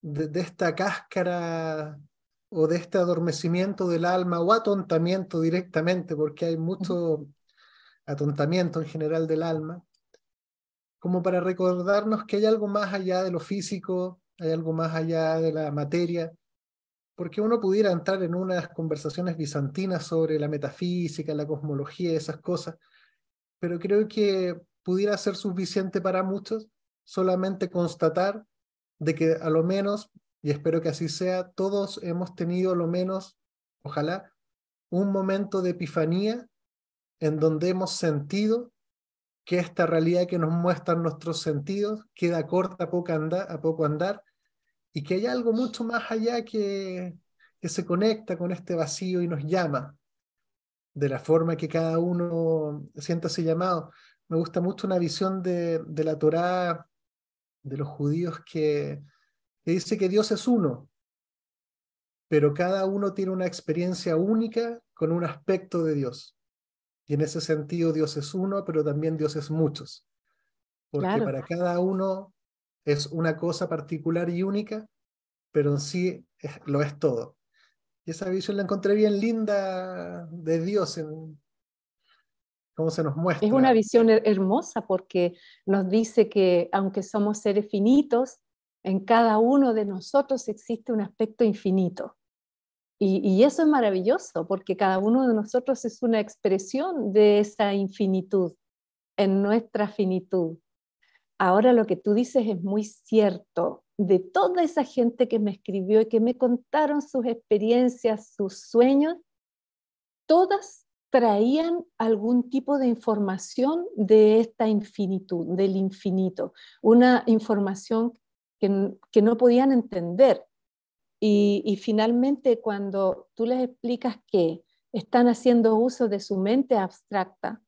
de esta cáscara o de este adormecimiento del alma o atontamiento directamente, porque hay mucho atontamiento en general del alma, como para recordarnos que hay algo más allá de lo físico, hay algo más allá de la materia, porque uno pudiera entrar en unas conversaciones bizantinas sobre la metafísica, la cosmología, esas cosas, pero creo que pudiera ser suficiente para muchos solamente constatar de que a lo menos, y espero que así sea, todos hemos tenido a lo menos, ojalá, un momento de epifanía en donde hemos sentido que esta realidad que nos muestran nuestros sentidos queda corta a poco andar, a poco andar y que hay algo mucho más allá que, se conecta con este vacío y nos llama de la forma que cada uno sienta ese llamado. Me gusta mucho una visión de, la Torá de los judíos que, dice que Dios es uno, pero cada uno tiene una experiencia única con un aspecto de Dios. Y en ese sentido Dios es uno, pero también Dios es muchos. Porque para cada uno es una cosa particular y única, pero en sí lo es todo. Y esa visión la encontré bien linda de Dios en cómo se nos muestra. Es una visión hermosa porque nos dice que aunque somos seres finitos, en cada uno de nosotros existe un aspecto infinito. y eso es maravilloso porque cada uno de nosotros es una expresión de esa infinitud en nuestra finitud. Ahora lo que tú dices es muy cierto. De toda esa gente que me escribió y que me contaron sus experiencias, sus sueños, todas traían algún tipo de información de esta infinitud, del infinito, una información que, no podían entender. y, finalmente cuando tú les explicas que están haciendo uso de su mente abstracta,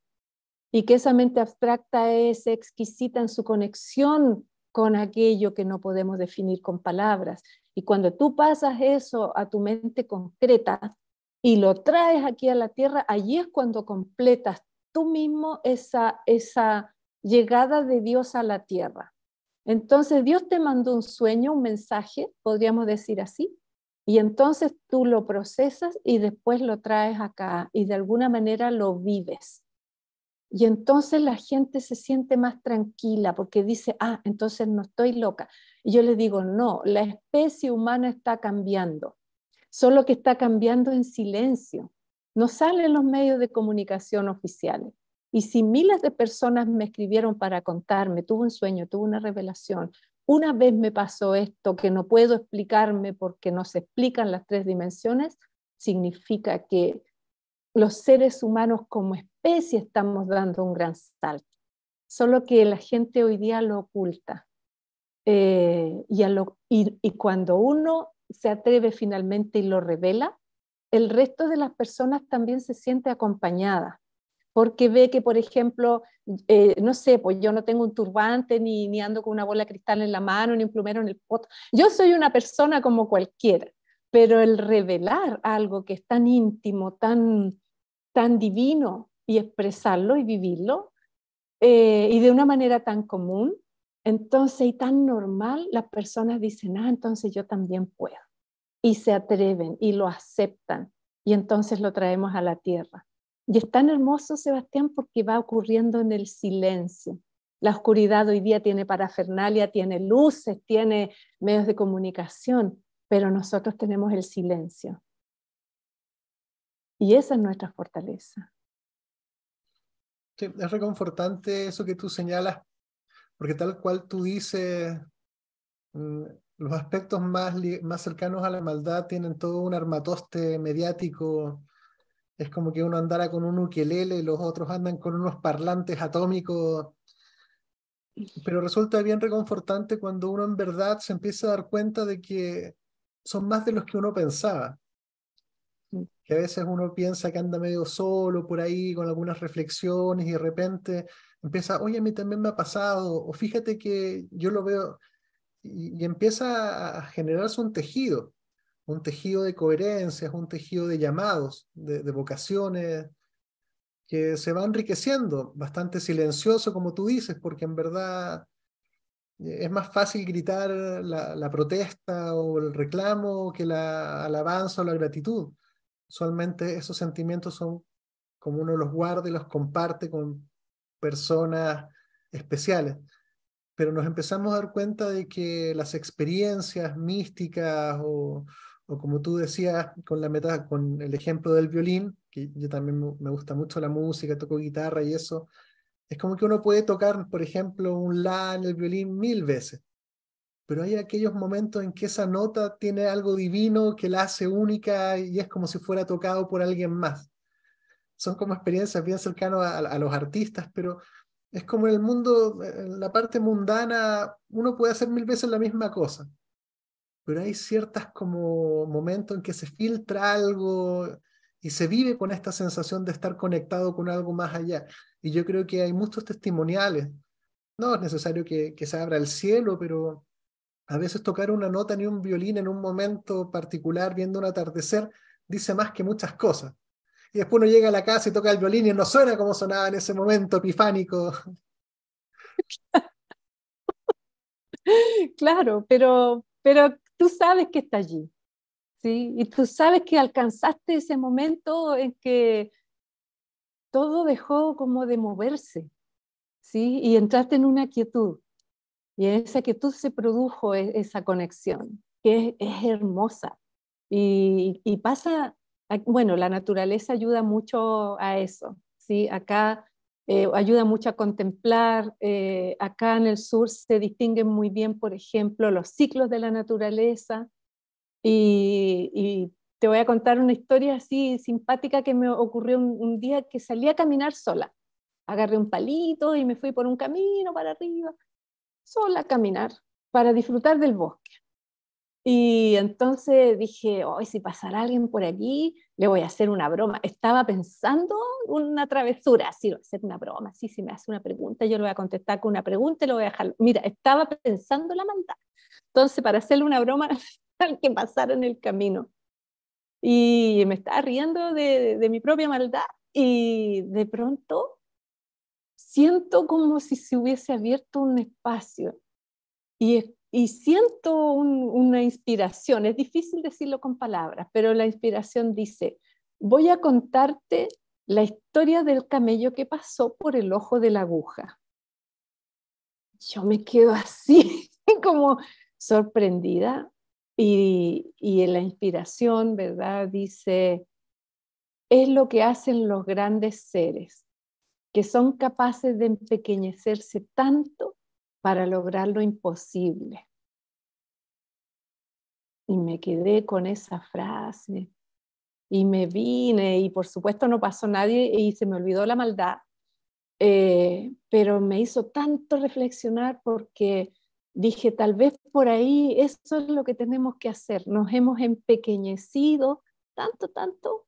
y que esa mente abstracta es exquisita en su conexión con aquello que no podemos definir con palabras. Y cuando tú pasas eso a tu mente concreta y lo traes aquí a la tierra, allí es cuando completas tú mismo esa, esa llegada de Dios a la tierra. Entonces Dios te mandó un sueño, un mensaje, podríamos decir así, y entonces tú lo procesas y después lo traes acá y de alguna manera lo vives. Y entonces la gente se siente más tranquila porque dice, ah, entonces no estoy loca. Y yo le digo, no, la especie humana está cambiando, solo que está cambiando en silencio. No salen los medios de comunicación oficiales. Y si miles de personas me escribieron para contarme, tuve un sueño, tuve una revelación, una vez me pasó esto que no puedo explicarme porque no se explican las tres dimensiones, significa que los seres humanos como especie estamos dando un gran salto, solo que la gente hoy día lo oculta. Eh, y, cuando uno se atreve finalmente y lo revela, el resto de las personas también se siente acompañada, porque ve que, por ejemplo, eh, no sé, pues yo no tengo un turbante, ni, ni, ando con una bola de cristal en la mano, ni un plumero en el poto. Yo soy una persona como cualquiera, pero el revelar algo que es tan íntimo, tan, tan divino y expresarlo y vivirlo, eh, y de una manera tan común, entonces y tan normal, las personas dicen, ah, entonces yo también puedo. Y se atreven y lo aceptan, y entonces lo traemos a la tierra. Y es tan hermoso, Sebastián, porque va ocurriendo en el silencio. La oscuridad hoy día tiene parafernalia, tiene luces, tiene medios de comunicación, pero nosotros tenemos el silencio. Y esa es nuestra fortaleza. es reconfortante eso que tú señalas, porque tal cual tú dices, mm, los aspectos más, más cercanos a la maldad tienen todo un armatoste mediático. Es como que uno andara con un ukelele, los otros andan con unos parlantes atómicos. Pero resulta bien reconfortante cuando uno en verdad se empieza a dar cuenta de que son más de los que uno pensaba. Mm. que a veces uno piensa que anda medio solo por ahí con algunas reflexiones y de repente empieza, oye, a mí también me ha pasado, o fíjate que yo lo veo, y, empieza a generarse un tejido, un tejido de coherencias, un tejido de llamados, de, vocaciones, que se va enriqueciendo, bastante silencioso, como tú dices, porque en verdad eh, es más fácil gritar la protesta o el reclamo que la alabanza o la gratitud usualmente esos sentimientos son como uno los guarda y los comparte con personas especiales. Pero nos empezamos a dar cuenta de que las experiencias místicas o, o como tú decías con la meta, con el ejemplo del violín, que yo también me gusta mucho la música, toco guitarra y eso, es como que uno puede tocar, por ejemplo, un la en el violín mil veces, pero hay aquellos momentos en que esa nota tiene algo divino que la hace única y es como si fuera tocado por alguien más. Son como experiencias bien cercanas a, los artistas, pero es como en el mundo, eh, la parte mundana, uno puede hacer mil veces la misma cosa, pero hay ciertas como momentos en que se filtra algo y se vive con esta sensación de estar conectado con algo más allá. Y yo creo que hay muchos testimoniales. No es necesario que se abra el cielo, pero a veces tocar una nota ni un violín en un momento particular, viendo un atardecer, dice más que muchas cosas. Y después uno llega a la casa y toca el violín y no suena como sonaba en ese momento epifánico. Claro, pero, pero tú sabes que está allí, ¿sí? Y tú sabes que alcanzaste ese momento en que todo dejó como de moverse, ¿sí? Y entraste en una quietud. Y en esa quietud se produjo e, esa conexión, que es, hermosa. Y, pasa, bueno, la naturaleza ayuda mucho a eso, ¿sí? Acá eh, ayuda mucho a contemplar, eh, acá en el sur se distinguen muy bien, por ejemplo, los ciclos de la naturaleza. Y, te voy a contar una historia así simpática que me ocurrió un día que salí a caminar sola. Agarré un palito y me fui por un camino para arriba sola a caminar para disfrutar del bosque. Y entonces dije, hoy si pasará alguien por aquí, le voy a hacer una broma. Estaba pensando una travesura, sí, voy a hacer una broma, sí, si me hace una pregunta, yo le voy a contestar con una pregunta y lo voy a dejar. Mira, estaba pensando la maldad. Entonces, para hacerle una broma al que pasara en el camino. Y me estaba riendo de mi propia maldad y de pronto siento como si se hubiese abierto un espacio y, siento una inspiración. Es difícil decirlo con palabras, pero la inspiración dice, voy a contarte la historia del camello que pasó por el ojo de la aguja. Yo me quedo así, como sorprendida, y, la inspiración, ¿verdad? Dice, es lo que hacen los grandes seres que son capaces de empequeñecerse tanto para lograr lo imposible. Y me quedé con esa frase y me vine y por supuesto no pasó nadie y se me olvidó la maldad, eh, pero me hizo tanto reflexionar porque dije, tal vez por ahí eso es lo que tenemos que hacer, nos hemos empequeñecido tanto, tanto,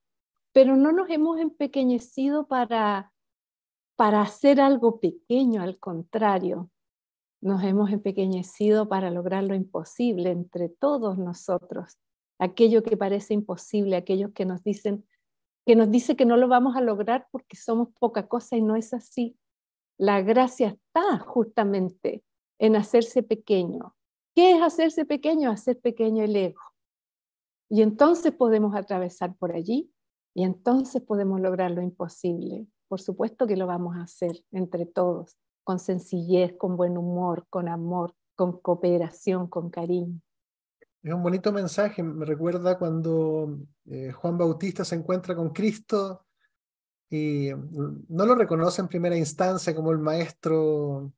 pero no nos hemos empequeñecido para para hacer algo pequeño, al contrario, nos hemos empequeñecido para lograr lo imposible entre todos nosotros, aquello que parece imposible, aquellos que nos dicen que nos dice que no lo vamos a lograr porque somos poca cosa y no es así. La gracia está justamente en hacerse pequeño. ¿Qué es hacerse pequeño? Hacer pequeño el ego. Y entonces podemos atravesar por allí y entonces podemos lograr lo imposible. Por supuesto que lo vamos a hacer entre todos, con sencillez, con buen humor, con amor, con cooperación, con cariño. Es un bonito mensaje, me recuerda cuando eh, Juan Bautista se encuentra con Cristo y mm, no lo reconoce en primera instancia como el maestro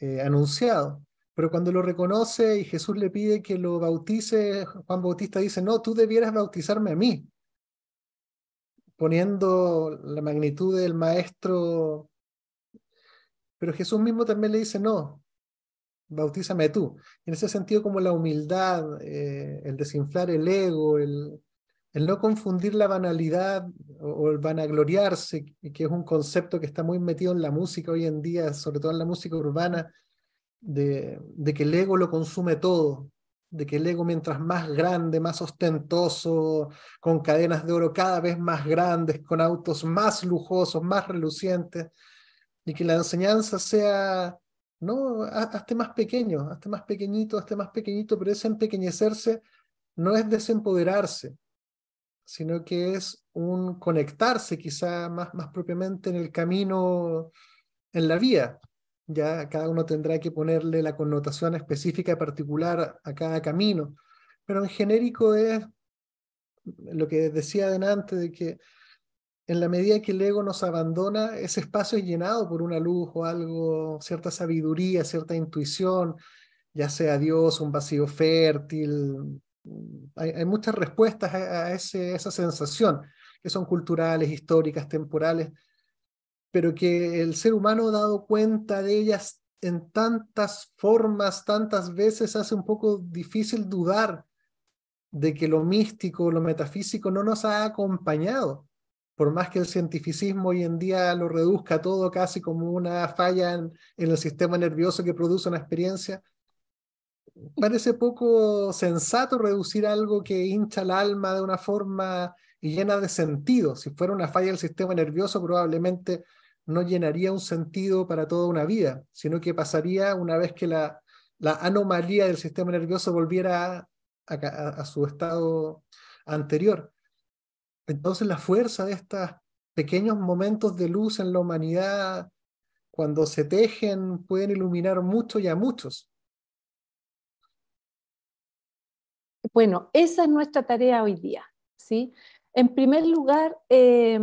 eh, anunciado, pero cuando lo reconoce y Jesús le pide que lo bautice, Juan Bautista dice, no, tú debieras bautizarme a mí poniendo la magnitud del maestro. Pero Jesús mismo también le dice, no, bautízame tú. En ese sentido, como la humildad, eh, el desinflar el ego, el, no confundir la banalidad o, el vanagloriarse, que es un concepto que está muy metido en la música hoy en día, sobre todo en la música urbana, de que el ego lo consume todo, de que el ego mientras más grande, más ostentoso, con cadenas de oro cada vez más grandes, con autos más lujosos, más relucientes, y que la enseñanza sea, no, hazte más pequeño, hasta más pequeñito, hazte más pequeñito, pero ese empequeñecerse no es desempoderarse, sino que es un conectarse quizá más, más propiamente en el camino, en la vía, ya cada uno tendrá que ponerle la connotación específica y particular a cada camino, pero en genérico es lo que decía adelante de que en la medida que el ego nos abandona, ese espacio es llenado por una luz o algo, cierta sabiduría, cierta intuición, ya sea Dios, un vacío fértil. Hay, muchas respuestas a, esa sensación, que son culturales, históricas, temporales, pero que el ser humano ha dado cuenta de ellas en tantas formas, tantas veces, hace un poco difícil dudar de que lo místico, lo metafísico no nos ha acompañado, por más que el cientificismo hoy en día lo reduzca todo casi como una falla en, en el sistema nervioso que produce una experiencia. Parece poco sensato reducir algo que hincha el alma de una forma y llena de sentido. Si fuera una falla del sistema nervioso, probablemente no llenaría un sentido para toda una vida, sino que pasaría una vez que la, anomalía del sistema nervioso volviera a, a su estado anterior. Entonces la fuerza de estos pequeños momentos de luz en la humanidad, cuando se tejen, pueden iluminar mucho y a muchos. Bueno, esa es nuestra tarea hoy día, ¿sí? En primer lugar, eh,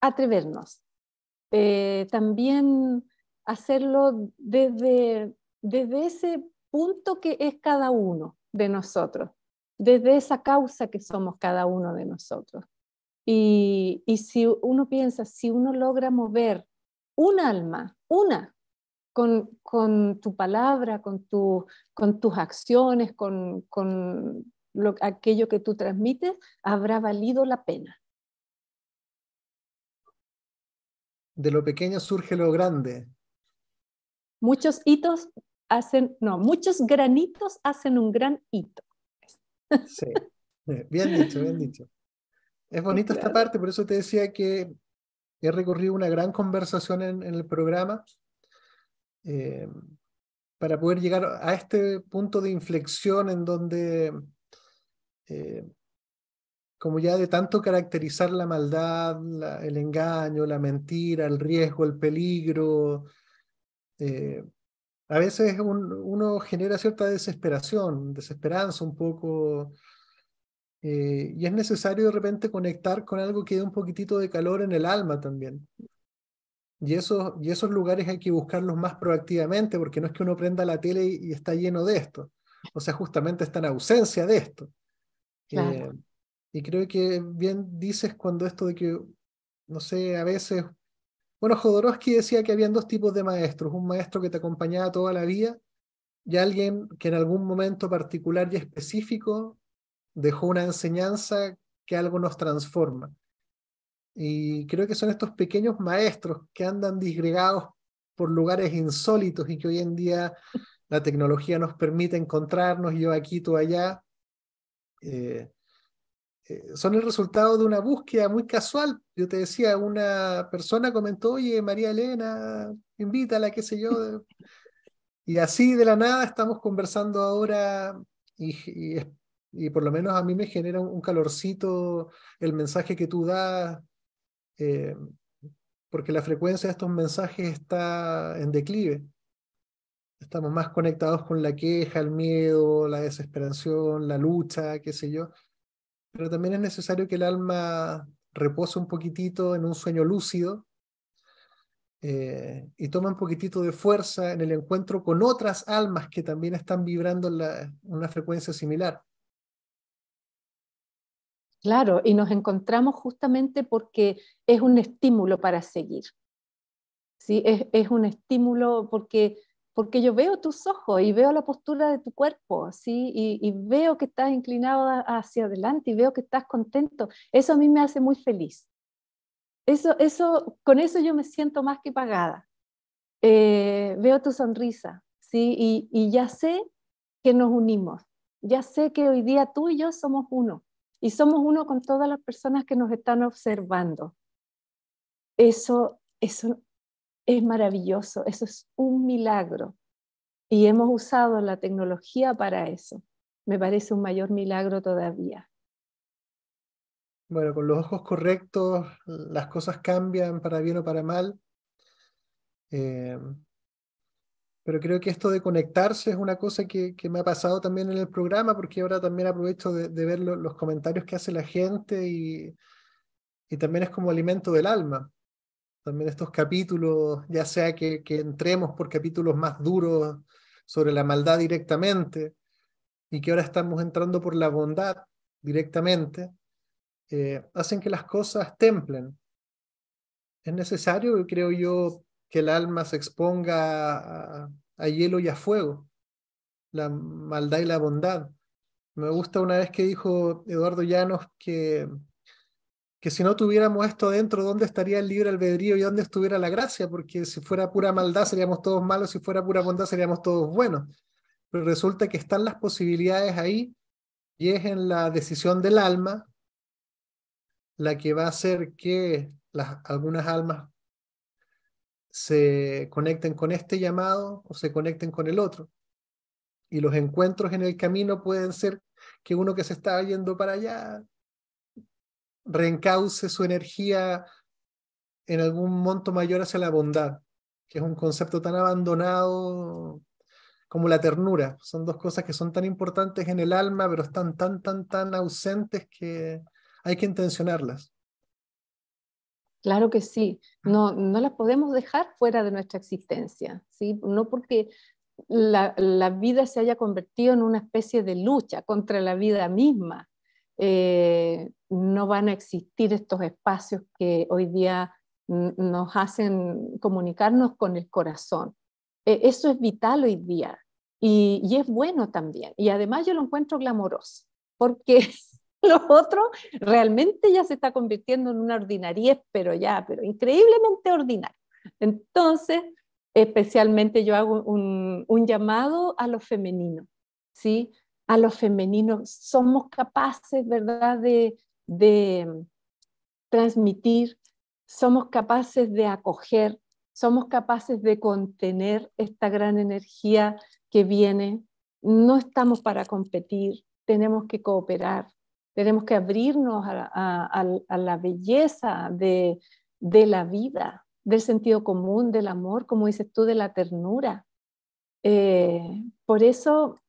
atrevernos. Eh, también hacerlo desde, desde ese punto que es cada uno de nosotros, desde esa causa que somos cada uno de nosotros. Y, si uno piensa, si uno logra mover un alma, una, con, tu palabra, con, con tus acciones, con, aquello que tú transmites habrá valido la pena. De lo pequeño surge lo grande. Muchos hitos hacen, no, muchos granitos hacen un gran hito. Sí, eh, bien dicho, bien dicho. Es bonita esta parte, por eso te decía que he recorrido una gran conversación en, el programa eh, para poder llegar a este punto de inflexión en donde eh, como ya de tanto caracterizar la maldad, el engaño, la mentira, el riesgo, el peligro, eh, a veces uno genera cierta desesperación, desesperanza un poco, eh, y es necesario de repente conectar con algo que dé un poquitito de calor en el alma también. Y esos, y esos lugares hay que buscarlos más proactivamente, porque no es que uno prenda la tele y está lleno de esto. O sea, justamente está en ausencia de esto. Eh, y creo que bien dices cuando esto de que, no sé, a veces, bueno, Jodorowsky decía que habían dos tipos de maestros, un maestro que te acompañaba toda la vida y alguien que en algún momento particular y específico dejó una enseñanza que algo nos transforma. Y creo que son estos pequeños maestros que andan disgregados por lugares insólitos y que hoy en día la tecnología nos permite encontrarnos, yo aquí, tú allá, eh, eh, son el resultado de una búsqueda muy casual. Yo te decía, una persona comentó, oye, María Elena, invítala, qué sé yo. y así de la nada estamos conversando ahora y, y, por lo menos a mí me genera un, calorcito el mensaje que tú das. Eh, porque la frecuencia de estos mensajes está en declive estamos más conectados con la queja, el miedo, la desesperación, la lucha, qué sé yo. Pero también es necesario que el alma repose un poquitito en un sueño lúcido eh, y tome un poquitito de fuerza en el encuentro con otras almas que también están vibrando en una frecuencia similar. Claro, y nos encontramos justamente porque es un estímulo para seguir. ¿sí? es un estímulo porque porque yo veo tus ojos y veo la postura de tu cuerpo, ¿sí? Y, veo que estás inclinado hacia adelante y veo que estás contento. Eso a mí me hace muy feliz. Eso, eso, con eso yo me siento más que pagada. Eh, veo tu sonrisa, ¿sí? Y, y ya sé que nos unimos. Ya sé que hoy día tú y yo somos uno. Y somos uno con todas las personas que nos están observando. Eso, eso es maravilloso, eso es un milagro. Y hemos usado la tecnología para eso. Me parece un mayor milagro todavía. Bueno, con los ojos correctos las cosas cambian para bien o para mal. Eh, pero creo que esto de conectarse es una cosa que, me ha pasado también en el programa, porque ahora también aprovecho de, ver los comentarios que hace la gente y también es como alimento del alma también estos capítulos, ya sea que, entremos por capítulos más duros sobre la maldad directamente y que ahora estamos entrando por la bondad directamente, eh, hacen que las cosas templen. Es necesario, creo yo, que el alma se exponga a, a hielo y a fuego, la maldad y la bondad. Me gusta una vez que dijo Eduardo Llanos que que si no tuviéramos esto dentro, ¿dónde estaría el libre albedrío y dónde estuviera la gracia? Porque si fuera pura maldad seríamos todos malos, si fuera pura bondad seríamos todos buenos. Pero resulta que están las posibilidades ahí y es en la decisión del alma la que va a hacer que algunas almas se conecten con este llamado o se conecten con el otro. Y los encuentros en el camino pueden ser que uno que se está yendo para allá reencauce su energía en algún monto mayor hacia la bondad, que es un concepto tan abandonado como la ternura. Son dos cosas que son tan importantes en el alma, pero están tan, tan, tan ausentes que hay que intencionarlas. Claro que sí, mm. no, no las podemos dejar fuera de nuestra existencia, ¿sí? no porque la vida se haya convertido en una especie de lucha contra la vida misma, eh, no van a existir estos espacios que hoy día nos hacen comunicarnos con el corazón. E-, eso es vital hoy día y, es bueno también. Y además yo lo encuentro glamoroso, porque lo otro realmente ya se está convirtiendo en una ordinariedad pero ya, pero increíblemente ordinario. Entonces, especialmente yo hago un, un llamado a lo femenino, ¿sí? a los femeninos, somos capaces, ¿verdad?, de, de mm, transmitir, somos capaces de acoger, somos capaces de contener esta gran energía que viene. No estamos para competir, tenemos que cooperar, tenemos que abrirnos a, la belleza de, la vida, del sentido común, del amor, como dices tú, de la ternura. Eh, por eso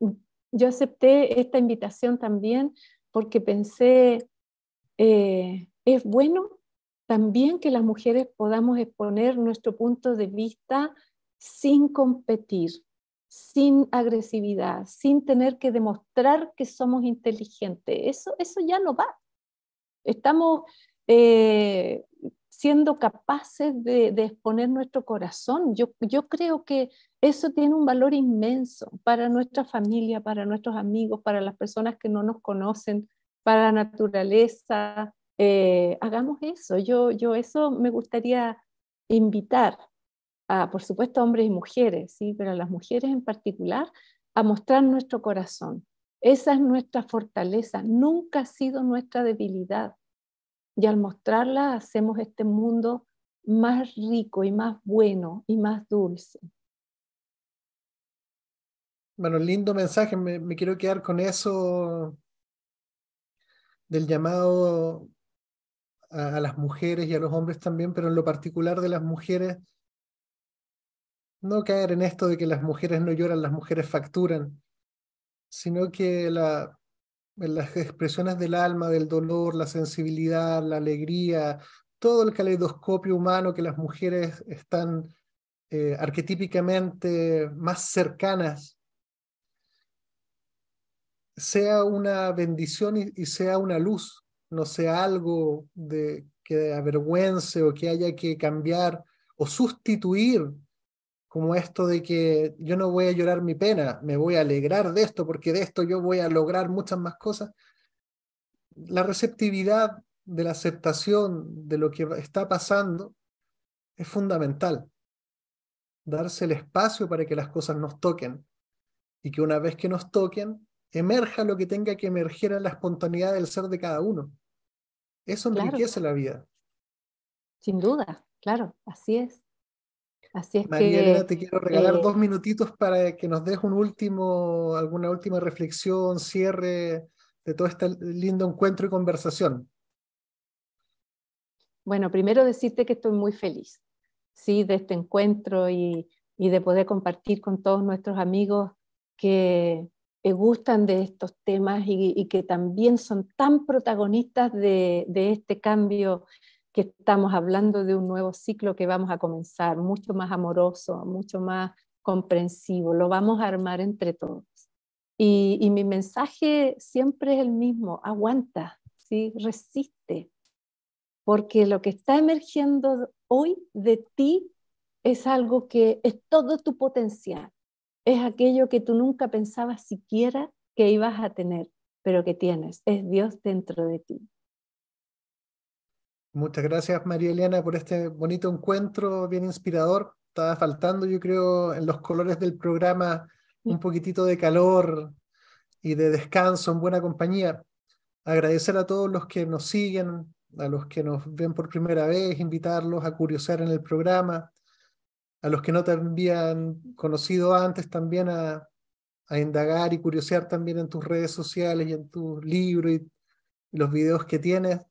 yo acepté esta invitación también porque pensé, eh, es bueno también que las mujeres podamos exponer nuestro punto de vista sin competir, sin agresividad, sin tener que demostrar que somos inteligentes. Eso, eso ya no va. Estamos eh, siendo capaces de, exponer nuestro corazón. Yo, yo creo que eso tiene un valor inmenso para nuestra familia, para nuestros amigos, para las personas que no nos conocen, para la naturaleza. Eh, hagamos eso. Yo, yo eso me gustaría invitar a, por supuesto, hombres y mujeres, ¿sí? pero a las mujeres en particular, a mostrar nuestro corazón. Esa es nuestra fortaleza. Nunca ha sido nuestra debilidad y al mostrarla hacemos este mundo más rico y más bueno y más dulce. Bueno, lindo mensaje, me, quiero quedar con eso del llamado a, las mujeres y a los hombres también, pero en lo particular de las mujeres, no caer en esto de que las mujeres no lloran, las mujeres facturan, sino que la, las expresiones del alma, del dolor, la sensibilidad, la alegría, todo el caleidoscopio humano que las mujeres están eh, arquetípicamente más cercanas, sea una bendición y, sea una luz, no sea algo de, que avergüence o que haya que cambiar o sustituir como esto de que yo no voy a llorar mi pena, me voy a alegrar de esto porque de esto yo voy a lograr muchas más cosas. La receptividad de la aceptación de lo que está pasando es fundamental. Darse el espacio para que las cosas nos toquen y que una vez que nos toquen, emerja lo que tenga que emerger en la espontaneidad del ser de cada uno. Eso enriquece la vida. Sin duda, claro, así es. Así es Mariela, te quiero regalar eh, dos minutitos para que nos des un alguna última reflexión, cierre de todo este lindo encuentro y conversación. Bueno, primero decirte que estoy muy feliz, sí, de este encuentro y, de poder compartir con todos nuestros amigos que, gustan de estos temas y, que también son tan protagonistas de, de este cambio que estamos hablando de un nuevo ciclo que vamos a comenzar, mucho más amoroso, mucho más comprensivo, lo vamos a armar entre todos. Y, y mi mensaje siempre es el mismo, aguanta, ¿sí? resiste, porque lo que está emergiendo hoy de ti es algo que es todo tu potencial, es aquello que tú nunca pensabas siquiera que ibas a tener, pero que tienes, es Dios dentro de ti. Muchas gracias, María Eliana, por este bonito encuentro, bien inspirador. Estaba faltando, yo creo, en los colores del programa un poquitito de calor y de descanso en buena compañía. Agradecer a todos los que nos siguen, a los que nos ven por primera vez, invitarlos a curiosear en el programa, a los que no te habían conocido antes también a, indagar y curiosear también en tus redes sociales y en tus libros y los videos que tienes.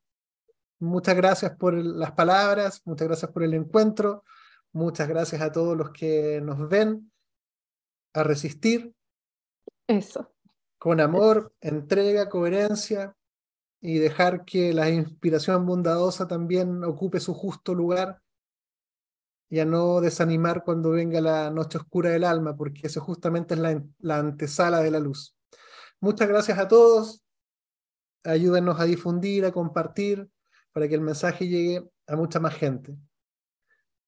Muchas gracias por las palabras, muchas gracias por el encuentro, muchas gracias a todos los que nos ven, a resistir. Eso. Con amor, entrega, coherencia y dejar que la inspiración bondadosa también ocupe su justo lugar y a no desanimar cuando venga la noche oscura del alma, porque eso justamente es la, la antesala de la luz. Muchas gracias a todos. Ayúdenos a difundir, a compartir para que el mensaje llegue a mucha más gente.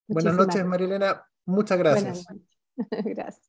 Buenas noches, Marilena. Muchas gracias. gracias.